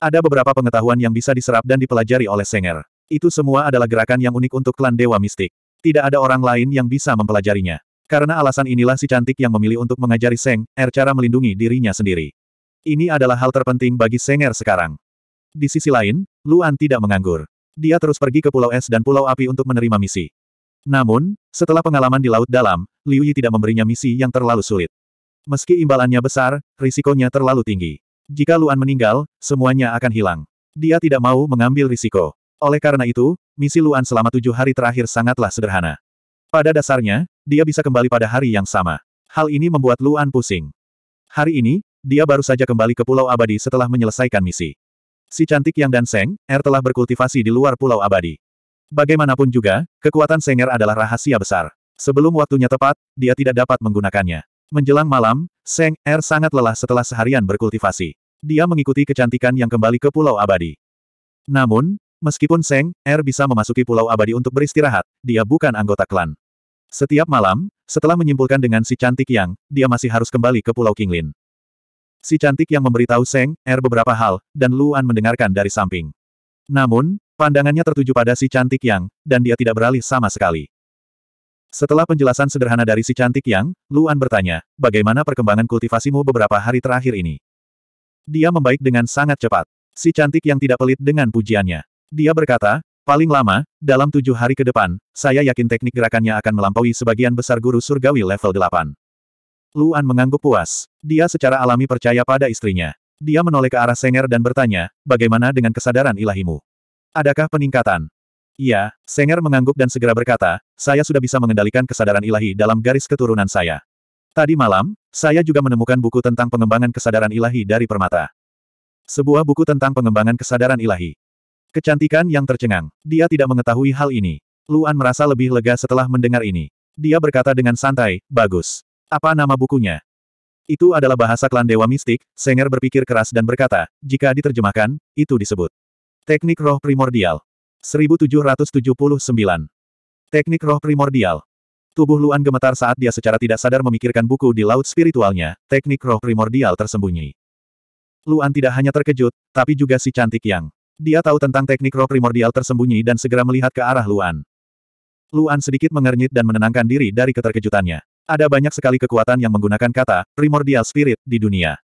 Ada beberapa pengetahuan yang bisa diserap dan dipelajari oleh Seng Er. Itu semua adalah gerakan yang unik untuk klan Dewa Mistik. Tidak ada orang lain yang bisa mempelajarinya. Karena alasan inilah si cantik yang memilih untuk mengajari Seng Er cara melindungi dirinya sendiri. Ini adalah hal terpenting bagi Seng Er sekarang. Di sisi lain, Luan tidak menganggur. Dia terus pergi ke Pulau Es dan Pulau Api untuk menerima misi. Namun, setelah pengalaman di Laut Dalam, Liu Yi tidak memberinya misi yang terlalu sulit. Meski imbalannya besar, risikonya terlalu tinggi. Jika Luan meninggal, semuanya akan hilang. Dia tidak mau mengambil risiko. Oleh karena itu, misi Luan selama tujuh hari terakhir sangatlah sederhana. Pada dasarnya, dia bisa kembali pada hari yang sama. Hal ini membuat Luan pusing. Hari ini, dia baru saja kembali ke Pulau Abadi setelah menyelesaikan misi. Si cantik yang dan Seng, Er telah berkultivasi di luar Pulau Abadi. Bagaimanapun juga, kekuatan Seng Er adalah rahasia besar. Sebelum waktunya tepat, dia tidak dapat menggunakannya. Menjelang malam, Seng Er sangat lelah setelah seharian berkultivasi. Dia mengikuti kecantikan yang kembali ke Pulau Abadi. Namun, meskipun Seng Er bisa memasuki Pulau Abadi untuk beristirahat, dia bukan anggota klan. Setiap malam, setelah menyimpulkan dengan si cantik yang, dia masih harus kembali ke Pulau Kinglin. Si cantik yang memberitahu Seng, Er beberapa hal, dan Luan mendengarkan dari samping. Namun, pandangannya tertuju pada si cantik yang, dan dia tidak beralih sama sekali. Setelah penjelasan sederhana dari si cantik yang, Luan bertanya, bagaimana perkembangan kultivasimu beberapa hari terakhir ini? Dia membaik dengan sangat cepat. Si cantik yang tidak pelit dengan pujiannya. Dia berkata, paling lama, dalam tujuh hari ke depan, saya yakin teknik gerakannya akan melampaui sebagian besar guru surgawi level 8. Luan mengangguk puas. Dia secara alami percaya pada istrinya. Dia menoleh ke arah Senger dan bertanya, bagaimana dengan kesadaran ilahimu? Adakah peningkatan? Iya, Senger mengangguk dan segera berkata, saya sudah bisa mengendalikan kesadaran ilahi dalam garis keturunan saya. Tadi malam, saya juga menemukan buku tentang pengembangan kesadaran ilahi dari permata. Sebuah buku tentang pengembangan kesadaran ilahi. Kecantikan yang tercengang. Dia tidak mengetahui hal ini. Luan merasa lebih lega setelah mendengar ini. Dia berkata dengan santai, bagus. Apa nama bukunya? Itu adalah bahasa klan dewa mistik, Senger berpikir keras dan berkata, jika diterjemahkan, itu disebut. Teknik roh primordial. 1779. Teknik roh primordial. Tubuh Luan gemetar saat dia secara tidak sadar memikirkan buku di laut spiritualnya, teknik roh primordial tersembunyi. Luan tidak hanya terkejut, tapi juga si cantik yang. Dia tahu tentang teknik roh primordial tersembunyi dan segera melihat ke arah Luan. Luan sedikit mengernyit dan menenangkan diri dari keterkejutannya. Ada banyak sekali kekuatan yang menggunakan kata, primordial spirit, di dunia.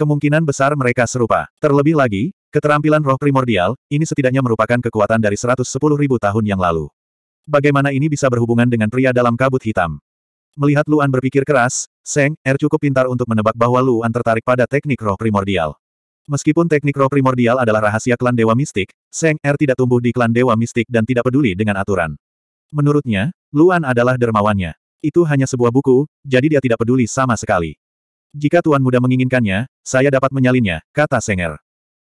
Kemungkinan besar mereka serupa. Terlebih lagi, Keterampilan roh primordial, ini setidaknya merupakan kekuatan dari 110 ribu tahun yang lalu. Bagaimana ini bisa berhubungan dengan pria dalam kabut hitam? Melihat Luan berpikir keras, Seng Er cukup pintar untuk menebak bahwa Luan tertarik pada teknik roh primordial. Meskipun teknik roh primordial adalah rahasia klan dewa mistik, Seng Er tidak tumbuh di klan dewa mistik dan tidak peduli dengan aturan. Menurutnya, Luan adalah dermawannya. Itu hanya sebuah buku, jadi dia tidak peduli sama sekali. Jika Tuan Muda menginginkannya, saya dapat menyalinnya, kata Seng Er.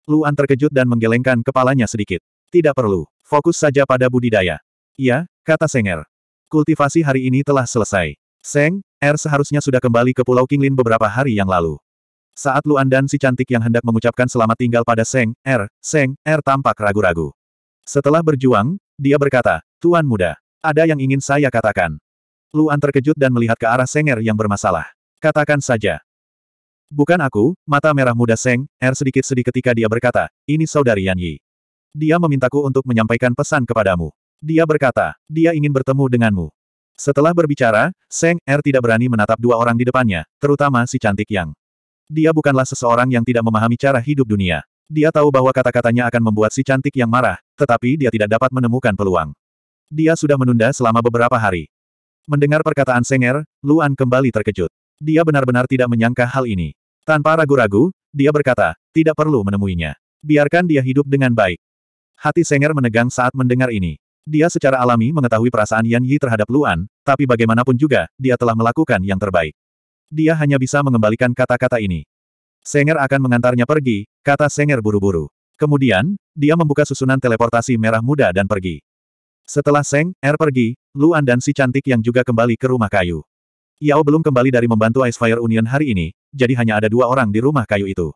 Luan terkejut dan menggelengkan kepalanya sedikit. Tidak perlu. Fokus saja pada budidaya. Iya, kata Senger. Kultivasi hari ini telah selesai. Seng, Er seharusnya sudah kembali ke Pulau Kinglin beberapa hari yang lalu. Saat Luan dan si cantik yang hendak mengucapkan selamat tinggal pada Seng, Er, Seng, Er tampak ragu-ragu. Setelah berjuang, dia berkata, Tuan muda, ada yang ingin saya katakan. Luan terkejut dan melihat ke arah Senger yang bermasalah. Katakan saja. Bukan aku, mata merah muda Seng, Er sedikit-sedih ketika dia berkata, ini saudari Yan Yi. Dia memintaku untuk menyampaikan pesan kepadamu. Dia berkata, dia ingin bertemu denganmu. Setelah berbicara, Seng Er tidak berani menatap dua orang di depannya, terutama si cantik Yang. Dia bukanlah seseorang yang tidak memahami cara hidup dunia. Dia tahu bahwa kata-katanya akan membuat si cantik yang marah, tetapi dia tidak dapat menemukan peluang. Dia sudah menunda selama beberapa hari. Mendengar perkataan Seng Er, Luan kembali terkejut. Dia benar-benar tidak menyangka hal ini. Tanpa ragu-ragu, dia berkata, tidak perlu menemuinya. Biarkan dia hidup dengan baik. Hati Senger menegang saat mendengar ini. Dia secara alami mengetahui perasaan Yan Yi terhadap Luan, tapi bagaimanapun juga, dia telah melakukan yang terbaik. Dia hanya bisa mengembalikan kata-kata ini. Senger akan mengantarnya pergi, kata Senger buru-buru. Kemudian, dia membuka susunan teleportasi merah muda dan pergi. Setelah Seng, Er pergi, Luan dan si cantik yang juga kembali ke rumah kayu. Yao belum kembali dari membantu Ice Fire Union hari ini, jadi hanya ada dua orang di rumah kayu itu.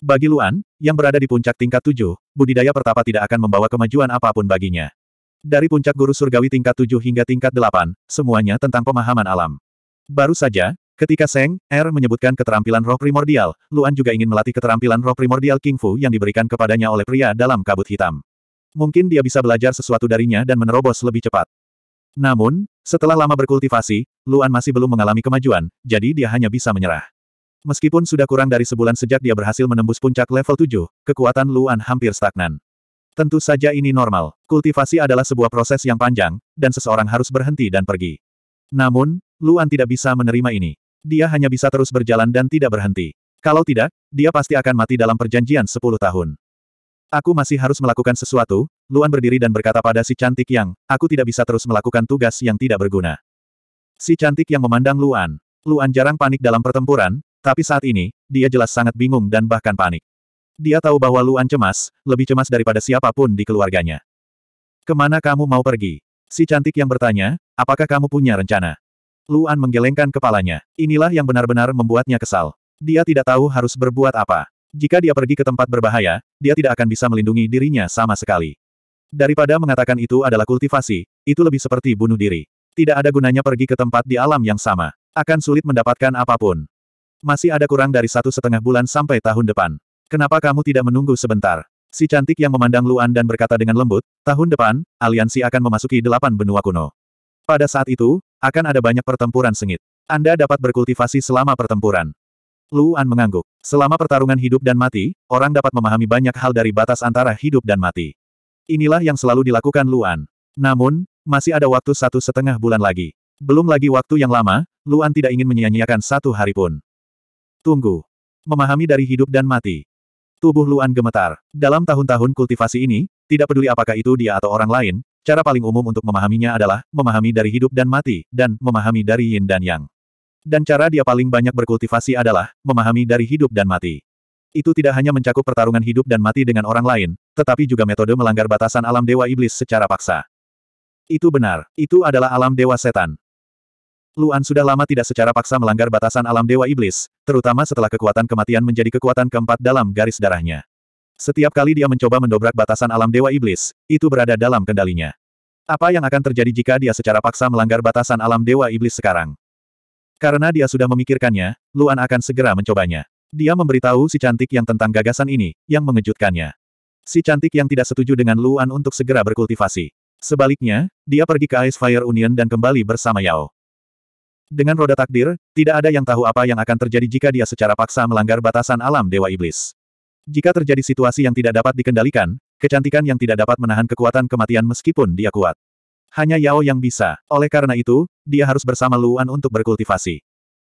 Bagi Luan, yang berada di puncak tingkat tujuh, budidaya pertapa tidak akan membawa kemajuan apapun baginya. Dari puncak guru surgawi tingkat tujuh hingga tingkat delapan, semuanya tentang pemahaman alam. Baru saja, Ketika Seng Er menyebutkan keterampilan roh primordial, Luan juga ingin melatih keterampilan roh primordial King Fu yang diberikan kepadanya oleh pria dalam kabut hitam. Mungkin dia bisa belajar sesuatu darinya dan menerobos lebih cepat. Namun, setelah lama berkultivasi, Luan masih belum mengalami kemajuan, jadi dia hanya bisa menyerah. Meskipun sudah kurang dari sebulan sejak dia berhasil menembus puncak level 7, kekuatan Luan hampir stagnan. Tentu saja ini normal, kultivasi adalah sebuah proses yang panjang, dan seseorang harus berhenti dan pergi. Namun, Luan tidak bisa menerima ini. Dia hanya bisa terus berjalan dan tidak berhenti. Kalau tidak, dia pasti akan mati dalam perjanjian 10 tahun. Aku masih harus melakukan sesuatu, Luan berdiri dan berkata pada si cantik yang, aku tidak bisa terus melakukan tugas yang tidak berguna. Si cantik yang memandang Luan. Luan jarang panik dalam pertempuran, tapi saat ini, dia jelas sangat bingung dan bahkan panik. Dia tahu bahwa Luan cemas, lebih cemas daripada siapapun di keluarganya. Kemana kamu mau pergi? Si cantik yang bertanya, apakah kamu punya rencana? Luan menggelengkan kepalanya. Inilah yang benar-benar membuatnya kesal. Dia tidak tahu harus berbuat apa. Jika dia pergi ke tempat berbahaya, dia tidak akan bisa melindungi dirinya sama sekali. Daripada mengatakan itu adalah kultivasi, itu lebih seperti bunuh diri. Tidak ada gunanya pergi ke tempat di alam yang sama. Akan sulit mendapatkan apapun. Masih ada kurang dari satu setengah bulan sampai tahun depan. Kenapa kamu tidak menunggu sebentar? Si cantik yang memandang Luan dan berkata dengan lembut, tahun depan, aliansi akan memasuki delapan benua kuno. Pada saat itu, akan ada banyak pertempuran sengit. Anda dapat berkultivasi selama pertempuran. Luan mengangguk. Selama pertarungan hidup dan mati, orang dapat memahami banyak hal dari batas antara hidup dan mati. Inilah yang selalu dilakukan Luan. Namun, masih ada waktu satu setengah bulan lagi. Belum lagi waktu yang lama, Luan tidak ingin menyia-nyiakan satu hari pun. Tunggu. Memahami dari hidup dan mati. Tubuh Luan gemetar. Dalam tahun-tahun kultivasi ini, tidak peduli apakah itu dia atau orang lain, cara paling umum untuk memahaminya adalah memahami dari hidup dan mati, dan memahami dari yin dan yang. Dan cara dia paling banyak berkultivasi adalah memahami dari hidup dan mati. Itu tidak hanya mencakup pertarungan hidup dan mati dengan orang lain, tetapi juga metode melanggar batasan alam dewa iblis secara paksa. Itu benar, itu adalah alam dewa setan. Luan sudah lama tidak secara paksa melanggar batasan alam dewa iblis, terutama setelah kekuatan kematian menjadi kekuatan keempat dalam garis darahnya. Setiap kali dia mencoba mendobrak batasan alam dewa iblis, itu berada dalam kendalinya. Apa yang akan terjadi jika dia secara paksa melanggar batasan alam dewa iblis sekarang? Karena dia sudah memikirkannya, Luan akan segera mencobanya. Dia memberitahu si cantik yang tentang gagasan ini, yang mengejutkannya. Si cantik yang tidak setuju dengan Luan untuk segera berkultivasi. Sebaliknya, dia pergi ke Ice Fire Union dan kembali bersama Yao. Dengan roda takdir, tidak ada yang tahu apa yang akan terjadi jika dia secara paksa melanggar batasan alam Dewa Iblis. Jika terjadi situasi yang tidak dapat dikendalikan, kecantikan yang tidak dapat menahan kekuatan kematian meskipun dia kuat. Hanya Yao yang bisa. Oleh karena itu, dia harus bersama Luan untuk berkultivasi.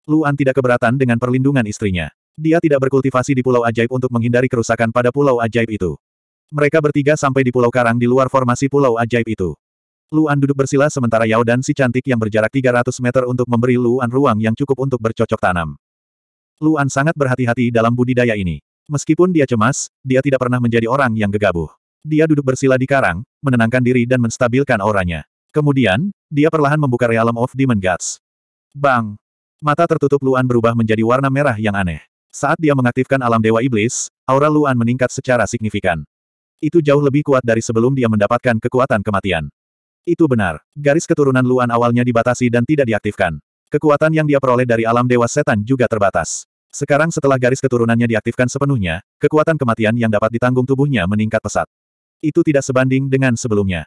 Luan tidak keberatan dengan perlindungan istrinya. Dia tidak berkultivasi di Pulau Ajaib untuk menghindari kerusakan pada Pulau Ajaib itu. Mereka bertiga sampai di Pulau Karang di luar formasi pulau ajaib itu. Luan duduk bersila sementara Yao dan si cantik yang berjarak 300 meter untuk memberi Luan ruang yang cukup untuk bercocok tanam. Luan sangat berhati-hati dalam budidaya ini. Meskipun dia cemas, dia tidak pernah menjadi orang yang gegabah. Dia duduk bersila di karang, menenangkan diri dan menstabilkan auranya. Kemudian, dia perlahan membuka Realm of Demon Gods. Bang! Mata tertutup Luan berubah menjadi warna merah yang aneh. Saat dia mengaktifkan alam Dewa Iblis, aura Luan meningkat secara signifikan. Itu jauh lebih kuat dari sebelum dia mendapatkan kekuatan kematian. Itu benar. Garis keturunan Luan awalnya dibatasi dan tidak diaktifkan. Kekuatan yang dia peroleh dari alam dewa setan juga terbatas. Sekarang setelah garis keturunannya diaktifkan sepenuhnya, kekuatan kematian yang dapat ditanggung tubuhnya meningkat pesat. Itu tidak sebanding dengan sebelumnya.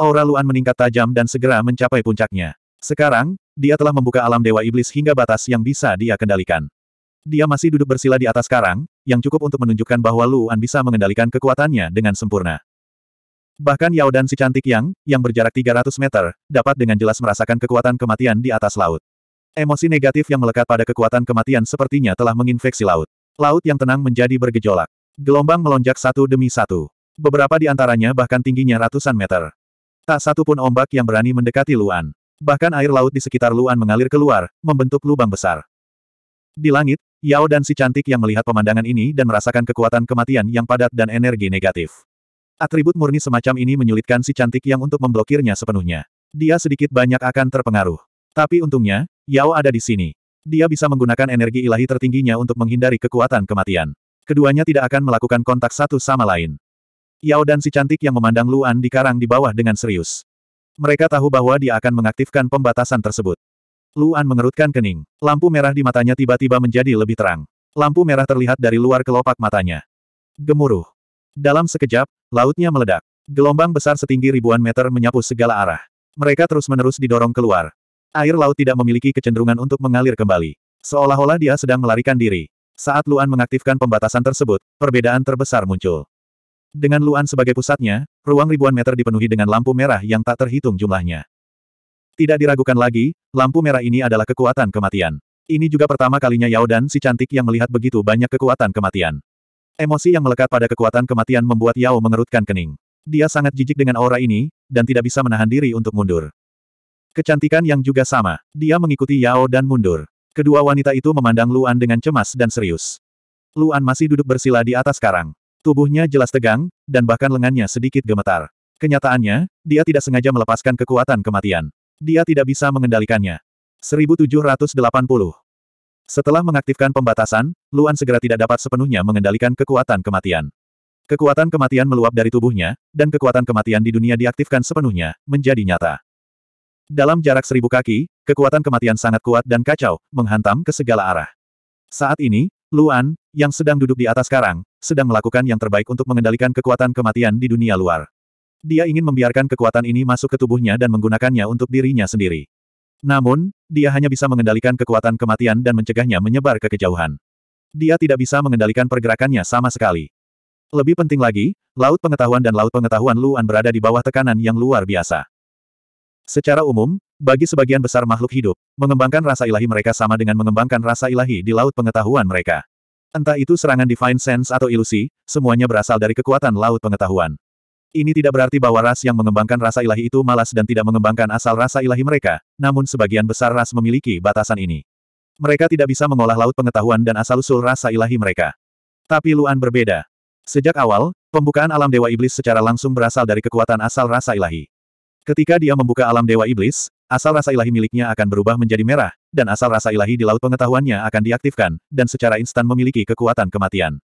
Aura Luan meningkat tajam dan segera mencapai puncaknya. Sekarang, dia telah membuka alam dewa iblis hingga batas yang bisa dia kendalikan. Dia masih duduk bersila di atas karang, yang cukup untuk menunjukkan bahwa Luan bisa mengendalikan kekuatannya dengan sempurna. Bahkan Yao dan si cantik Yang, yang berjarak 300 meter, dapat dengan jelas merasakan kekuatan kematian di atas laut. Emosi negatif yang melekat pada kekuatan kematian sepertinya telah menginfeksi laut. Laut yang tenang menjadi bergejolak. Gelombang melonjak satu demi satu. Beberapa di antaranya bahkan tingginya ratusan meter. Tak satu pun ombak yang berani mendekati Luan. Bahkan air laut di sekitar Luan mengalir keluar, membentuk lubang besar. Di langit, Yao dan si cantik yang melihat pemandangan ini dan merasakan kekuatan kematian yang padat dan energi negatif. Atribut murni semacam ini menyulitkan si cantik yang untuk memblokirnya sepenuhnya. Dia sedikit banyak akan terpengaruh. Tapi untungnya, Yao ada di sini. Dia bisa menggunakan energi ilahi tertingginya untuk menghindari kekuatan kematian. Keduanya tidak akan melakukan kontak satu sama lain. Yao dan si cantik yang memandang Luan di karang di bawah dengan serius. Mereka tahu bahwa dia akan mengaktifkan pembatasan tersebut. Luan mengerutkan kening. Lampu merah di matanya tiba-tiba menjadi lebih terang. Lampu merah terlihat dari luar kelopak matanya. Gemuruh. Dalam sekejap, lautnya meledak. Gelombang besar setinggi ribuan meter menyapu segala arah. Mereka terus-menerus didorong keluar. Air laut tidak memiliki kecenderungan untuk mengalir kembali. Seolah-olah dia sedang melarikan diri. Saat Luan mengaktifkan pembatasan tersebut, perbedaan terbesar muncul. Dengan Luan sebagai pusatnya, ruang ribuan meter dipenuhi dengan lampu merah yang tak terhitung jumlahnya. Tidak diragukan lagi, lampu merah ini adalah kekuatan kematian. Ini juga pertama kalinya Yao dan si cantik yang melihat begitu banyak kekuatan kematian. Emosi yang melekat pada kekuatan kematian membuat Yao mengerutkan kening. Dia sangat jijik dengan aura ini, dan tidak bisa menahan diri untuk mundur. Kecantikan yang juga sama. Dia mengikuti Yao dan mundur. Kedua wanita itu memandang Luan dengan cemas dan serius. Luan masih duduk bersila di atas karang. Tubuhnya jelas tegang, dan bahkan lengannya sedikit gemetar. Kenyataannya, dia tidak sengaja melepaskan kekuatan kematian. Dia tidak bisa mengendalikannya. 1780. Setelah mengaktifkan pembatasan, Luan segera tidak dapat sepenuhnya mengendalikan kekuatan kematian. Kekuatan kematian meluap dari tubuhnya, dan kekuatan kematian di dunia diaktifkan sepenuhnya, menjadi nyata. Dalam jarak seribu kaki, kekuatan kematian sangat kuat dan kacau, menghantam ke segala arah. Saat ini, Luan, yang sedang duduk di atas karang, sedang melakukan yang terbaik untuk mengendalikan kekuatan kematian di dunia luar. Dia ingin membiarkan kekuatan ini masuk ke tubuhnya dan menggunakannya untuk dirinya sendiri. Namun, dia hanya bisa mengendalikan kekuatan kematian dan mencegahnya menyebar ke kejauhan. Dia tidak bisa mengendalikan pergerakannya sama sekali. Lebih penting lagi, laut pengetahuan dan laut pengetahuan Luan berada di bawah tekanan yang luar biasa. Secara umum, bagi sebagian besar makhluk hidup, mengembangkan rasa ilahi mereka sama dengan mengembangkan rasa ilahi di laut pengetahuan mereka. Entah itu serangan Divine Sense atau ilusi, semuanya berasal dari kekuatan laut pengetahuan. Ini tidak berarti bahwa ras yang mengembangkan rasa ilahi itu malas dan tidak mengembangkan asal rasa ilahi mereka, namun sebagian besar ras memiliki batasan ini. Mereka tidak bisa mengolah laut pengetahuan dan asal-usul rasa ilahi mereka. Tapi Luan berbeda. Sejak awal, pembukaan alam Dewa Iblis secara langsung berasal dari kekuatan asal rasa ilahi. Ketika dia membuka alam Dewa Iblis, asal rasa ilahi miliknya akan berubah menjadi merah, dan asal rasa ilahi di laut pengetahuannya akan diaktifkan, dan secara instan memiliki kekuatan kematian.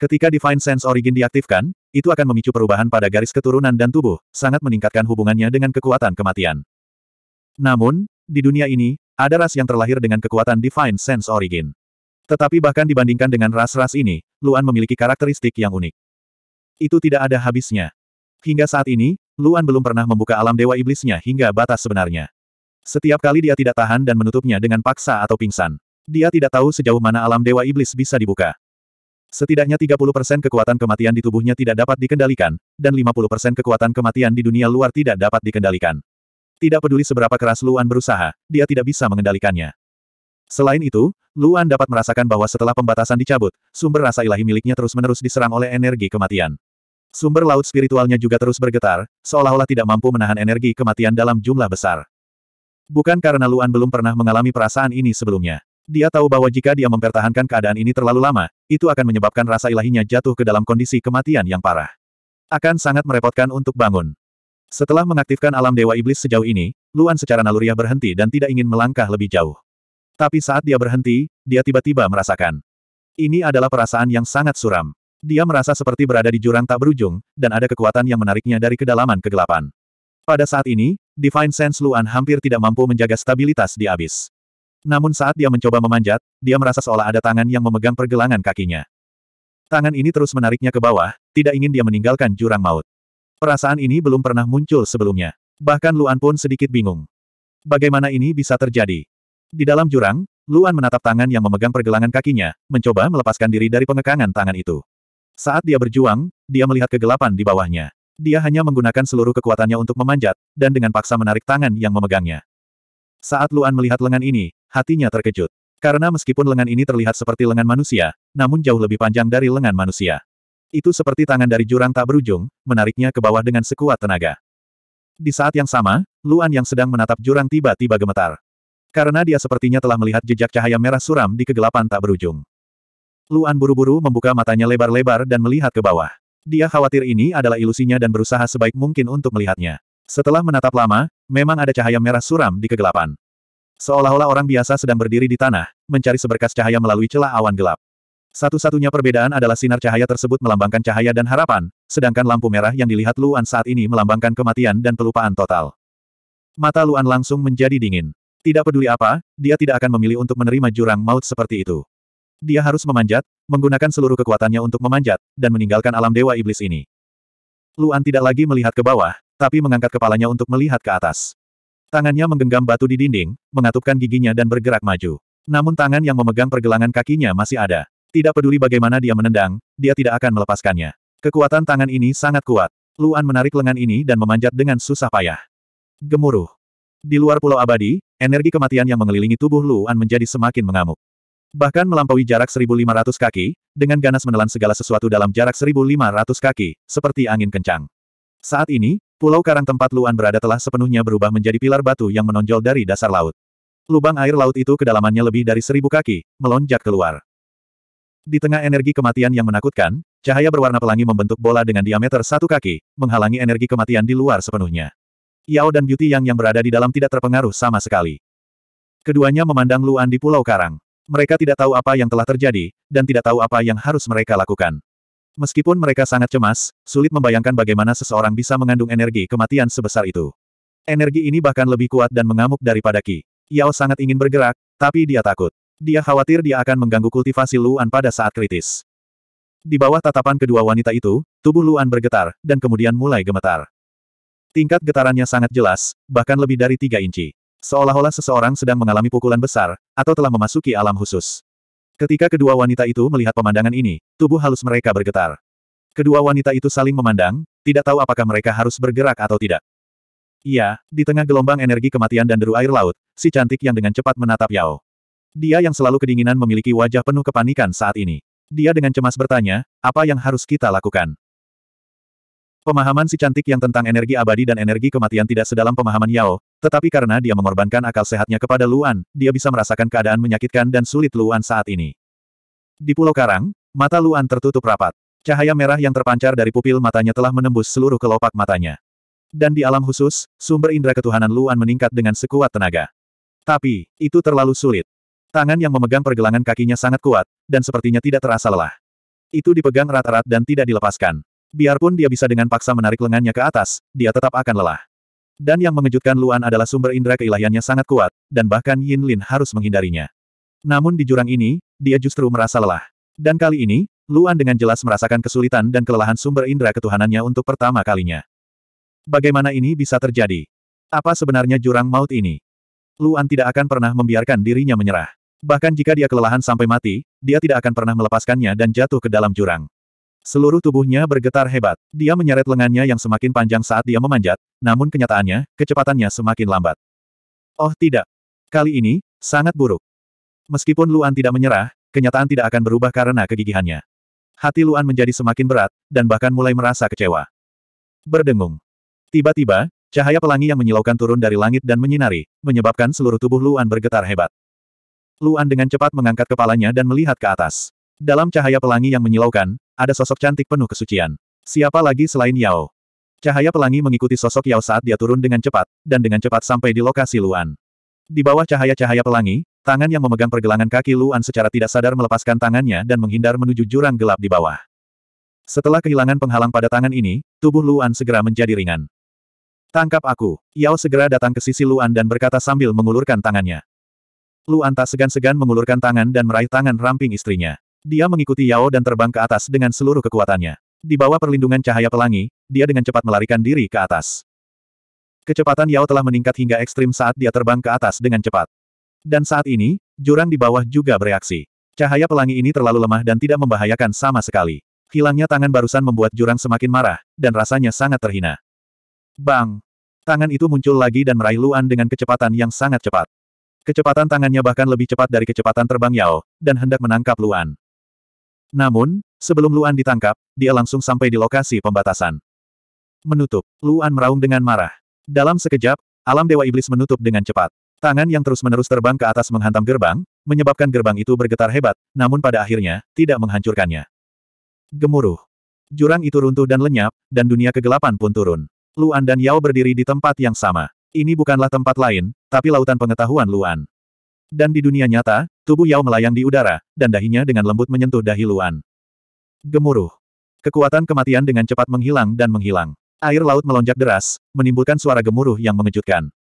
Ketika Divine Sense Origin diaktifkan, itu akan memicu perubahan pada garis keturunan dan tubuh, sangat meningkatkan hubungannya dengan kekuatan kematian. Namun, di dunia ini, ada ras yang terlahir dengan kekuatan Divine Sense Origin. Tetapi bahkan dibandingkan dengan ras-ras ini, Luan memiliki karakteristik yang unik. Itu tidak ada habisnya. Hingga saat ini, Luan belum pernah membuka alam dewa iblisnya hingga batas sebenarnya. Setiap kali dia tidak tahan dan menutupnya dengan paksa atau pingsan. Dia tidak tahu sejauh mana alam dewa iblis bisa dibuka. Setidaknya 30% kekuatan kematian di tubuhnya tidak dapat dikendalikan, dan 50% kekuatan kematian di dunia luar tidak dapat dikendalikan. Tidak peduli seberapa keras Luan berusaha, dia tidak bisa mengendalikannya. Selain itu, Luan dapat merasakan bahwa setelah pembatasan dicabut, sumber rasa ilahi miliknya terus-menerus diserang oleh energi kematian. Sumber laut spiritualnya juga terus bergetar, seolah-olah tidak mampu menahan energi kematian dalam jumlah besar. Bukan karena Luan belum pernah mengalami perasaan ini sebelumnya. Dia tahu bahwa jika dia mempertahankan keadaan ini terlalu lama, itu akan menyebabkan rasa ilahinya jatuh ke dalam kondisi kematian yang parah. Akan sangat merepotkan untuk bangun. Setelah mengaktifkan alam Dewa Iblis sejauh ini, Luan secara naluriah berhenti dan tidak ingin melangkah lebih jauh. Tapi saat dia berhenti, dia tiba-tiba merasakan. Ini adalah perasaan yang sangat suram. Dia merasa seperti berada di jurang tak berujung, dan ada kekuatan yang menariknya dari kedalaman kegelapan. Pada saat ini, Divine Sense Luan hampir tidak mampu menjaga stabilitas di abis. Namun saat dia mencoba memanjat, dia merasa seolah ada tangan yang memegang pergelangan kakinya. Tangan ini terus menariknya ke bawah, tidak ingin dia meninggalkan jurang maut. Perasaan ini belum pernah muncul sebelumnya. Bahkan Luan pun sedikit bingung. Bagaimana ini bisa terjadi? Di dalam jurang, Luan menatap tangan yang memegang pergelangan kakinya, mencoba melepaskan diri dari pengekangan tangan itu. Saat dia berjuang, dia melihat kegelapan di bawahnya. Dia hanya menggunakan seluruh kekuatannya untuk memanjat, dan dengan paksa menarik tangan yang memegangnya. Saat Luan melihat lengan ini, hatinya terkejut. Karena meskipun lengan ini terlihat seperti lengan manusia, namun jauh lebih panjang dari lengan manusia. Itu seperti tangan dari jurang tak berujung, menariknya ke bawah dengan sekuat tenaga. Di saat yang sama, Luan yang sedang menatap jurang tiba-tiba gemetar. Karena dia sepertinya telah melihat jejak cahaya merah suram di kegelapan tak berujung. Luan buru-buru membuka matanya lebar-lebar dan melihat ke bawah. Dia khawatir ini adalah ilusinya dan berusaha sebaik mungkin untuk melihatnya. Setelah menatap lama, memang ada cahaya merah suram di kegelapan. Seolah-olah orang biasa sedang berdiri di tanah, mencari seberkas cahaya melalui celah awan gelap. Satu-satunya perbedaan adalah sinar cahaya tersebut melambangkan cahaya dan harapan, sedangkan lampu merah yang dilihat Luan saat ini melambangkan kematian dan pelupaan total. Mata Luan langsung menjadi dingin. Tidak peduli apa, dia tidak akan memilih untuk menerima jurang maut seperti itu. Dia harus memanjat, menggunakan seluruh kekuatannya untuk memanjat, dan meninggalkan alam dewa iblis ini. Luan tidak lagi melihat ke bawah, tapi mengangkat kepalanya untuk melihat ke atas. Tangannya menggenggam batu di dinding, mengatupkan giginya dan bergerak maju. Namun tangan yang memegang pergelangan kakinya masih ada. Tidak peduli bagaimana dia menendang, dia tidak akan melepaskannya. Kekuatan tangan ini sangat kuat. Luan menarik lengan ini dan memanjat dengan susah payah. Gemuruh. Di luar Pulau Abadi, energi kematian yang mengelilingi tubuh Luan menjadi semakin mengamuk. Bahkan melampaui jarak 1.500 kaki, dengan ganas menelan segala sesuatu dalam jarak 1.500 kaki, seperti angin kencang. Saat ini, Pulau karang tempat Luan berada telah sepenuhnya berubah menjadi pilar batu yang menonjol dari dasar laut. Lubang air laut itu kedalamannya lebih dari seribu kaki, melonjak keluar. Di tengah energi kematian yang menakutkan, cahaya berwarna pelangi membentuk bola dengan diameter satu kaki, menghalangi energi kematian di luar sepenuhnya. Yao dan Beauty Yang yang berada di dalam tidak terpengaruh sama sekali. Keduanya memandang Luan di Pulau Karang. Mereka tidak tahu apa yang telah terjadi, dan tidak tahu apa yang harus mereka lakukan. Meskipun mereka sangat cemas, sulit membayangkan bagaimana seseorang bisa mengandung energi kematian sebesar itu. Energi ini bahkan lebih kuat dan mengamuk daripada Ki. Yao sangat ingin bergerak, tapi dia takut. Dia khawatir dia akan mengganggu kultivasi Luan pada saat kritis. Di bawah tatapan kedua wanita itu, tubuh Luan bergetar, dan kemudian mulai gemetar. Tingkat getarannya sangat jelas, bahkan lebih dari tiga inci. Seolah-olah seseorang sedang mengalami pukulan besar, atau telah memasuki alam khusus. Ketika kedua wanita itu melihat pemandangan ini, tubuh halus mereka bergetar. Kedua wanita itu saling memandang, tidak tahu apakah mereka harus bergerak atau tidak. Iya, di tengah gelombang energi kematian dan deru air laut, si cantik yang dengan cepat menatap Yao. Dia yang selalu kedinginan memiliki wajah penuh kepanikan saat ini. Dia dengan cemas bertanya, apa yang harus kita lakukan? Pemahaman si cantik yang tentang energi abadi dan energi kematian tidak sedalam pemahaman Yao, tetapi karena dia mengorbankan akal sehatnya kepada Luan, dia bisa merasakan keadaan menyakitkan dan sulit Luan saat ini. Di Pulau Karang, mata Luan tertutup rapat. Cahaya merah yang terpancar dari pupil matanya telah menembus seluruh kelopak matanya. Dan di alam khusus, sumber indera ketuhanan Luan meningkat dengan sekuat tenaga. Tapi, itu terlalu sulit. Tangan yang memegang pergelangan kakinya sangat kuat, dan sepertinya tidak terasa lelah. Itu dipegang rata rata dan tidak dilepaskan. Biarpun dia bisa dengan paksa menarik lengannya ke atas, dia tetap akan lelah. Dan yang mengejutkan Luan adalah sumber indera keilahiannya sangat kuat, dan bahkan Yin Lin harus menghindarinya. Namun di jurang ini, dia justru merasa lelah. Dan kali ini, Luan dengan jelas merasakan kesulitan dan kelelahan sumber indera ketuhanannya untuk pertama kalinya. Bagaimana ini bisa terjadi? Apa sebenarnya jurang maut ini? Luan tidak akan pernah membiarkan dirinya menyerah. Bahkan jika dia kelelahan sampai mati, dia tidak akan pernah melepaskannya dan jatuh ke dalam jurang. Seluruh tubuhnya bergetar hebat. Dia menyeret lengannya yang semakin panjang saat dia memanjat, namun kenyataannya, kecepatannya semakin lambat. Oh tidak. Kali ini, sangat buruk. Meskipun Luan tidak menyerah, kenyataan tidak akan berubah karena kegigihannya. Hati Luan menjadi semakin berat, dan bahkan mulai merasa kecewa. Berdengung. Tiba-tiba, cahaya pelangi yang menyilaukan turun dari langit dan menyinari, menyebabkan seluruh tubuh Luan bergetar hebat. Luan dengan cepat mengangkat kepalanya dan melihat ke atas. Dalam cahaya pelangi yang menyilaukan, ada sosok cantik penuh kesucian. Siapa lagi selain Yao? Cahaya pelangi mengikuti sosok Yao saat dia turun dengan cepat, dan dengan cepat sampai di lokasi Luan. Di bawah cahaya-cahaya pelangi, tangan yang memegang pergelangan kaki Luan secara tidak sadar melepaskan tangannya dan menghindar menuju jurang gelap di bawah. Setelah kehilangan penghalang pada tangan ini, tubuh Luan segera menjadi ringan. Tangkap aku. Yao segera datang ke sisi Luan dan berkata sambil mengulurkan tangannya. Luan tak segan-segan mengulurkan tangan dan meraih tangan ramping istrinya. Dia mengikuti Yao dan terbang ke atas dengan seluruh kekuatannya. Di bawah perlindungan cahaya pelangi, dia dengan cepat melarikan diri ke atas. Kecepatan Yao telah meningkat hingga ekstrim saat dia terbang ke atas dengan cepat. Dan saat ini, jurang di bawah juga bereaksi. Cahaya pelangi ini terlalu lemah dan tidak membahayakan sama sekali. Hilangnya tangan barusan membuat jurang semakin marah, dan rasanya sangat terhina. Bang! Tangan itu muncul lagi dan meraih Luan dengan kecepatan yang sangat cepat. Kecepatan tangannya bahkan lebih cepat dari kecepatan terbang Yao, dan hendak menangkap Luan. Namun, sebelum Luan ditangkap, dia langsung sampai di lokasi pembatasan. Menutup, Luan meraung dengan marah. Dalam sekejap, alam Dewa Iblis menutup dengan cepat. Tangan yang terus-menerus terbang ke atas menghantam gerbang, menyebabkan gerbang itu bergetar hebat, namun pada akhirnya, tidak menghancurkannya. Gemuruh. Jurang itu runtuh dan lenyap, dan dunia kegelapan pun turun. Luan dan Yao berdiri di tempat yang sama. Ini bukanlah tempat lain, tapi lautan pengetahuan Luan. Dan di dunia nyata, Tubuh Yao melayang di udara, dan dahinya dengan lembut menyentuh dahi Luan. Gemuruh. Kekuatan kematian dengan cepat menghilang dan menghilang. Air laut melonjak deras, menimbulkan suara gemuruh yang mengejutkan.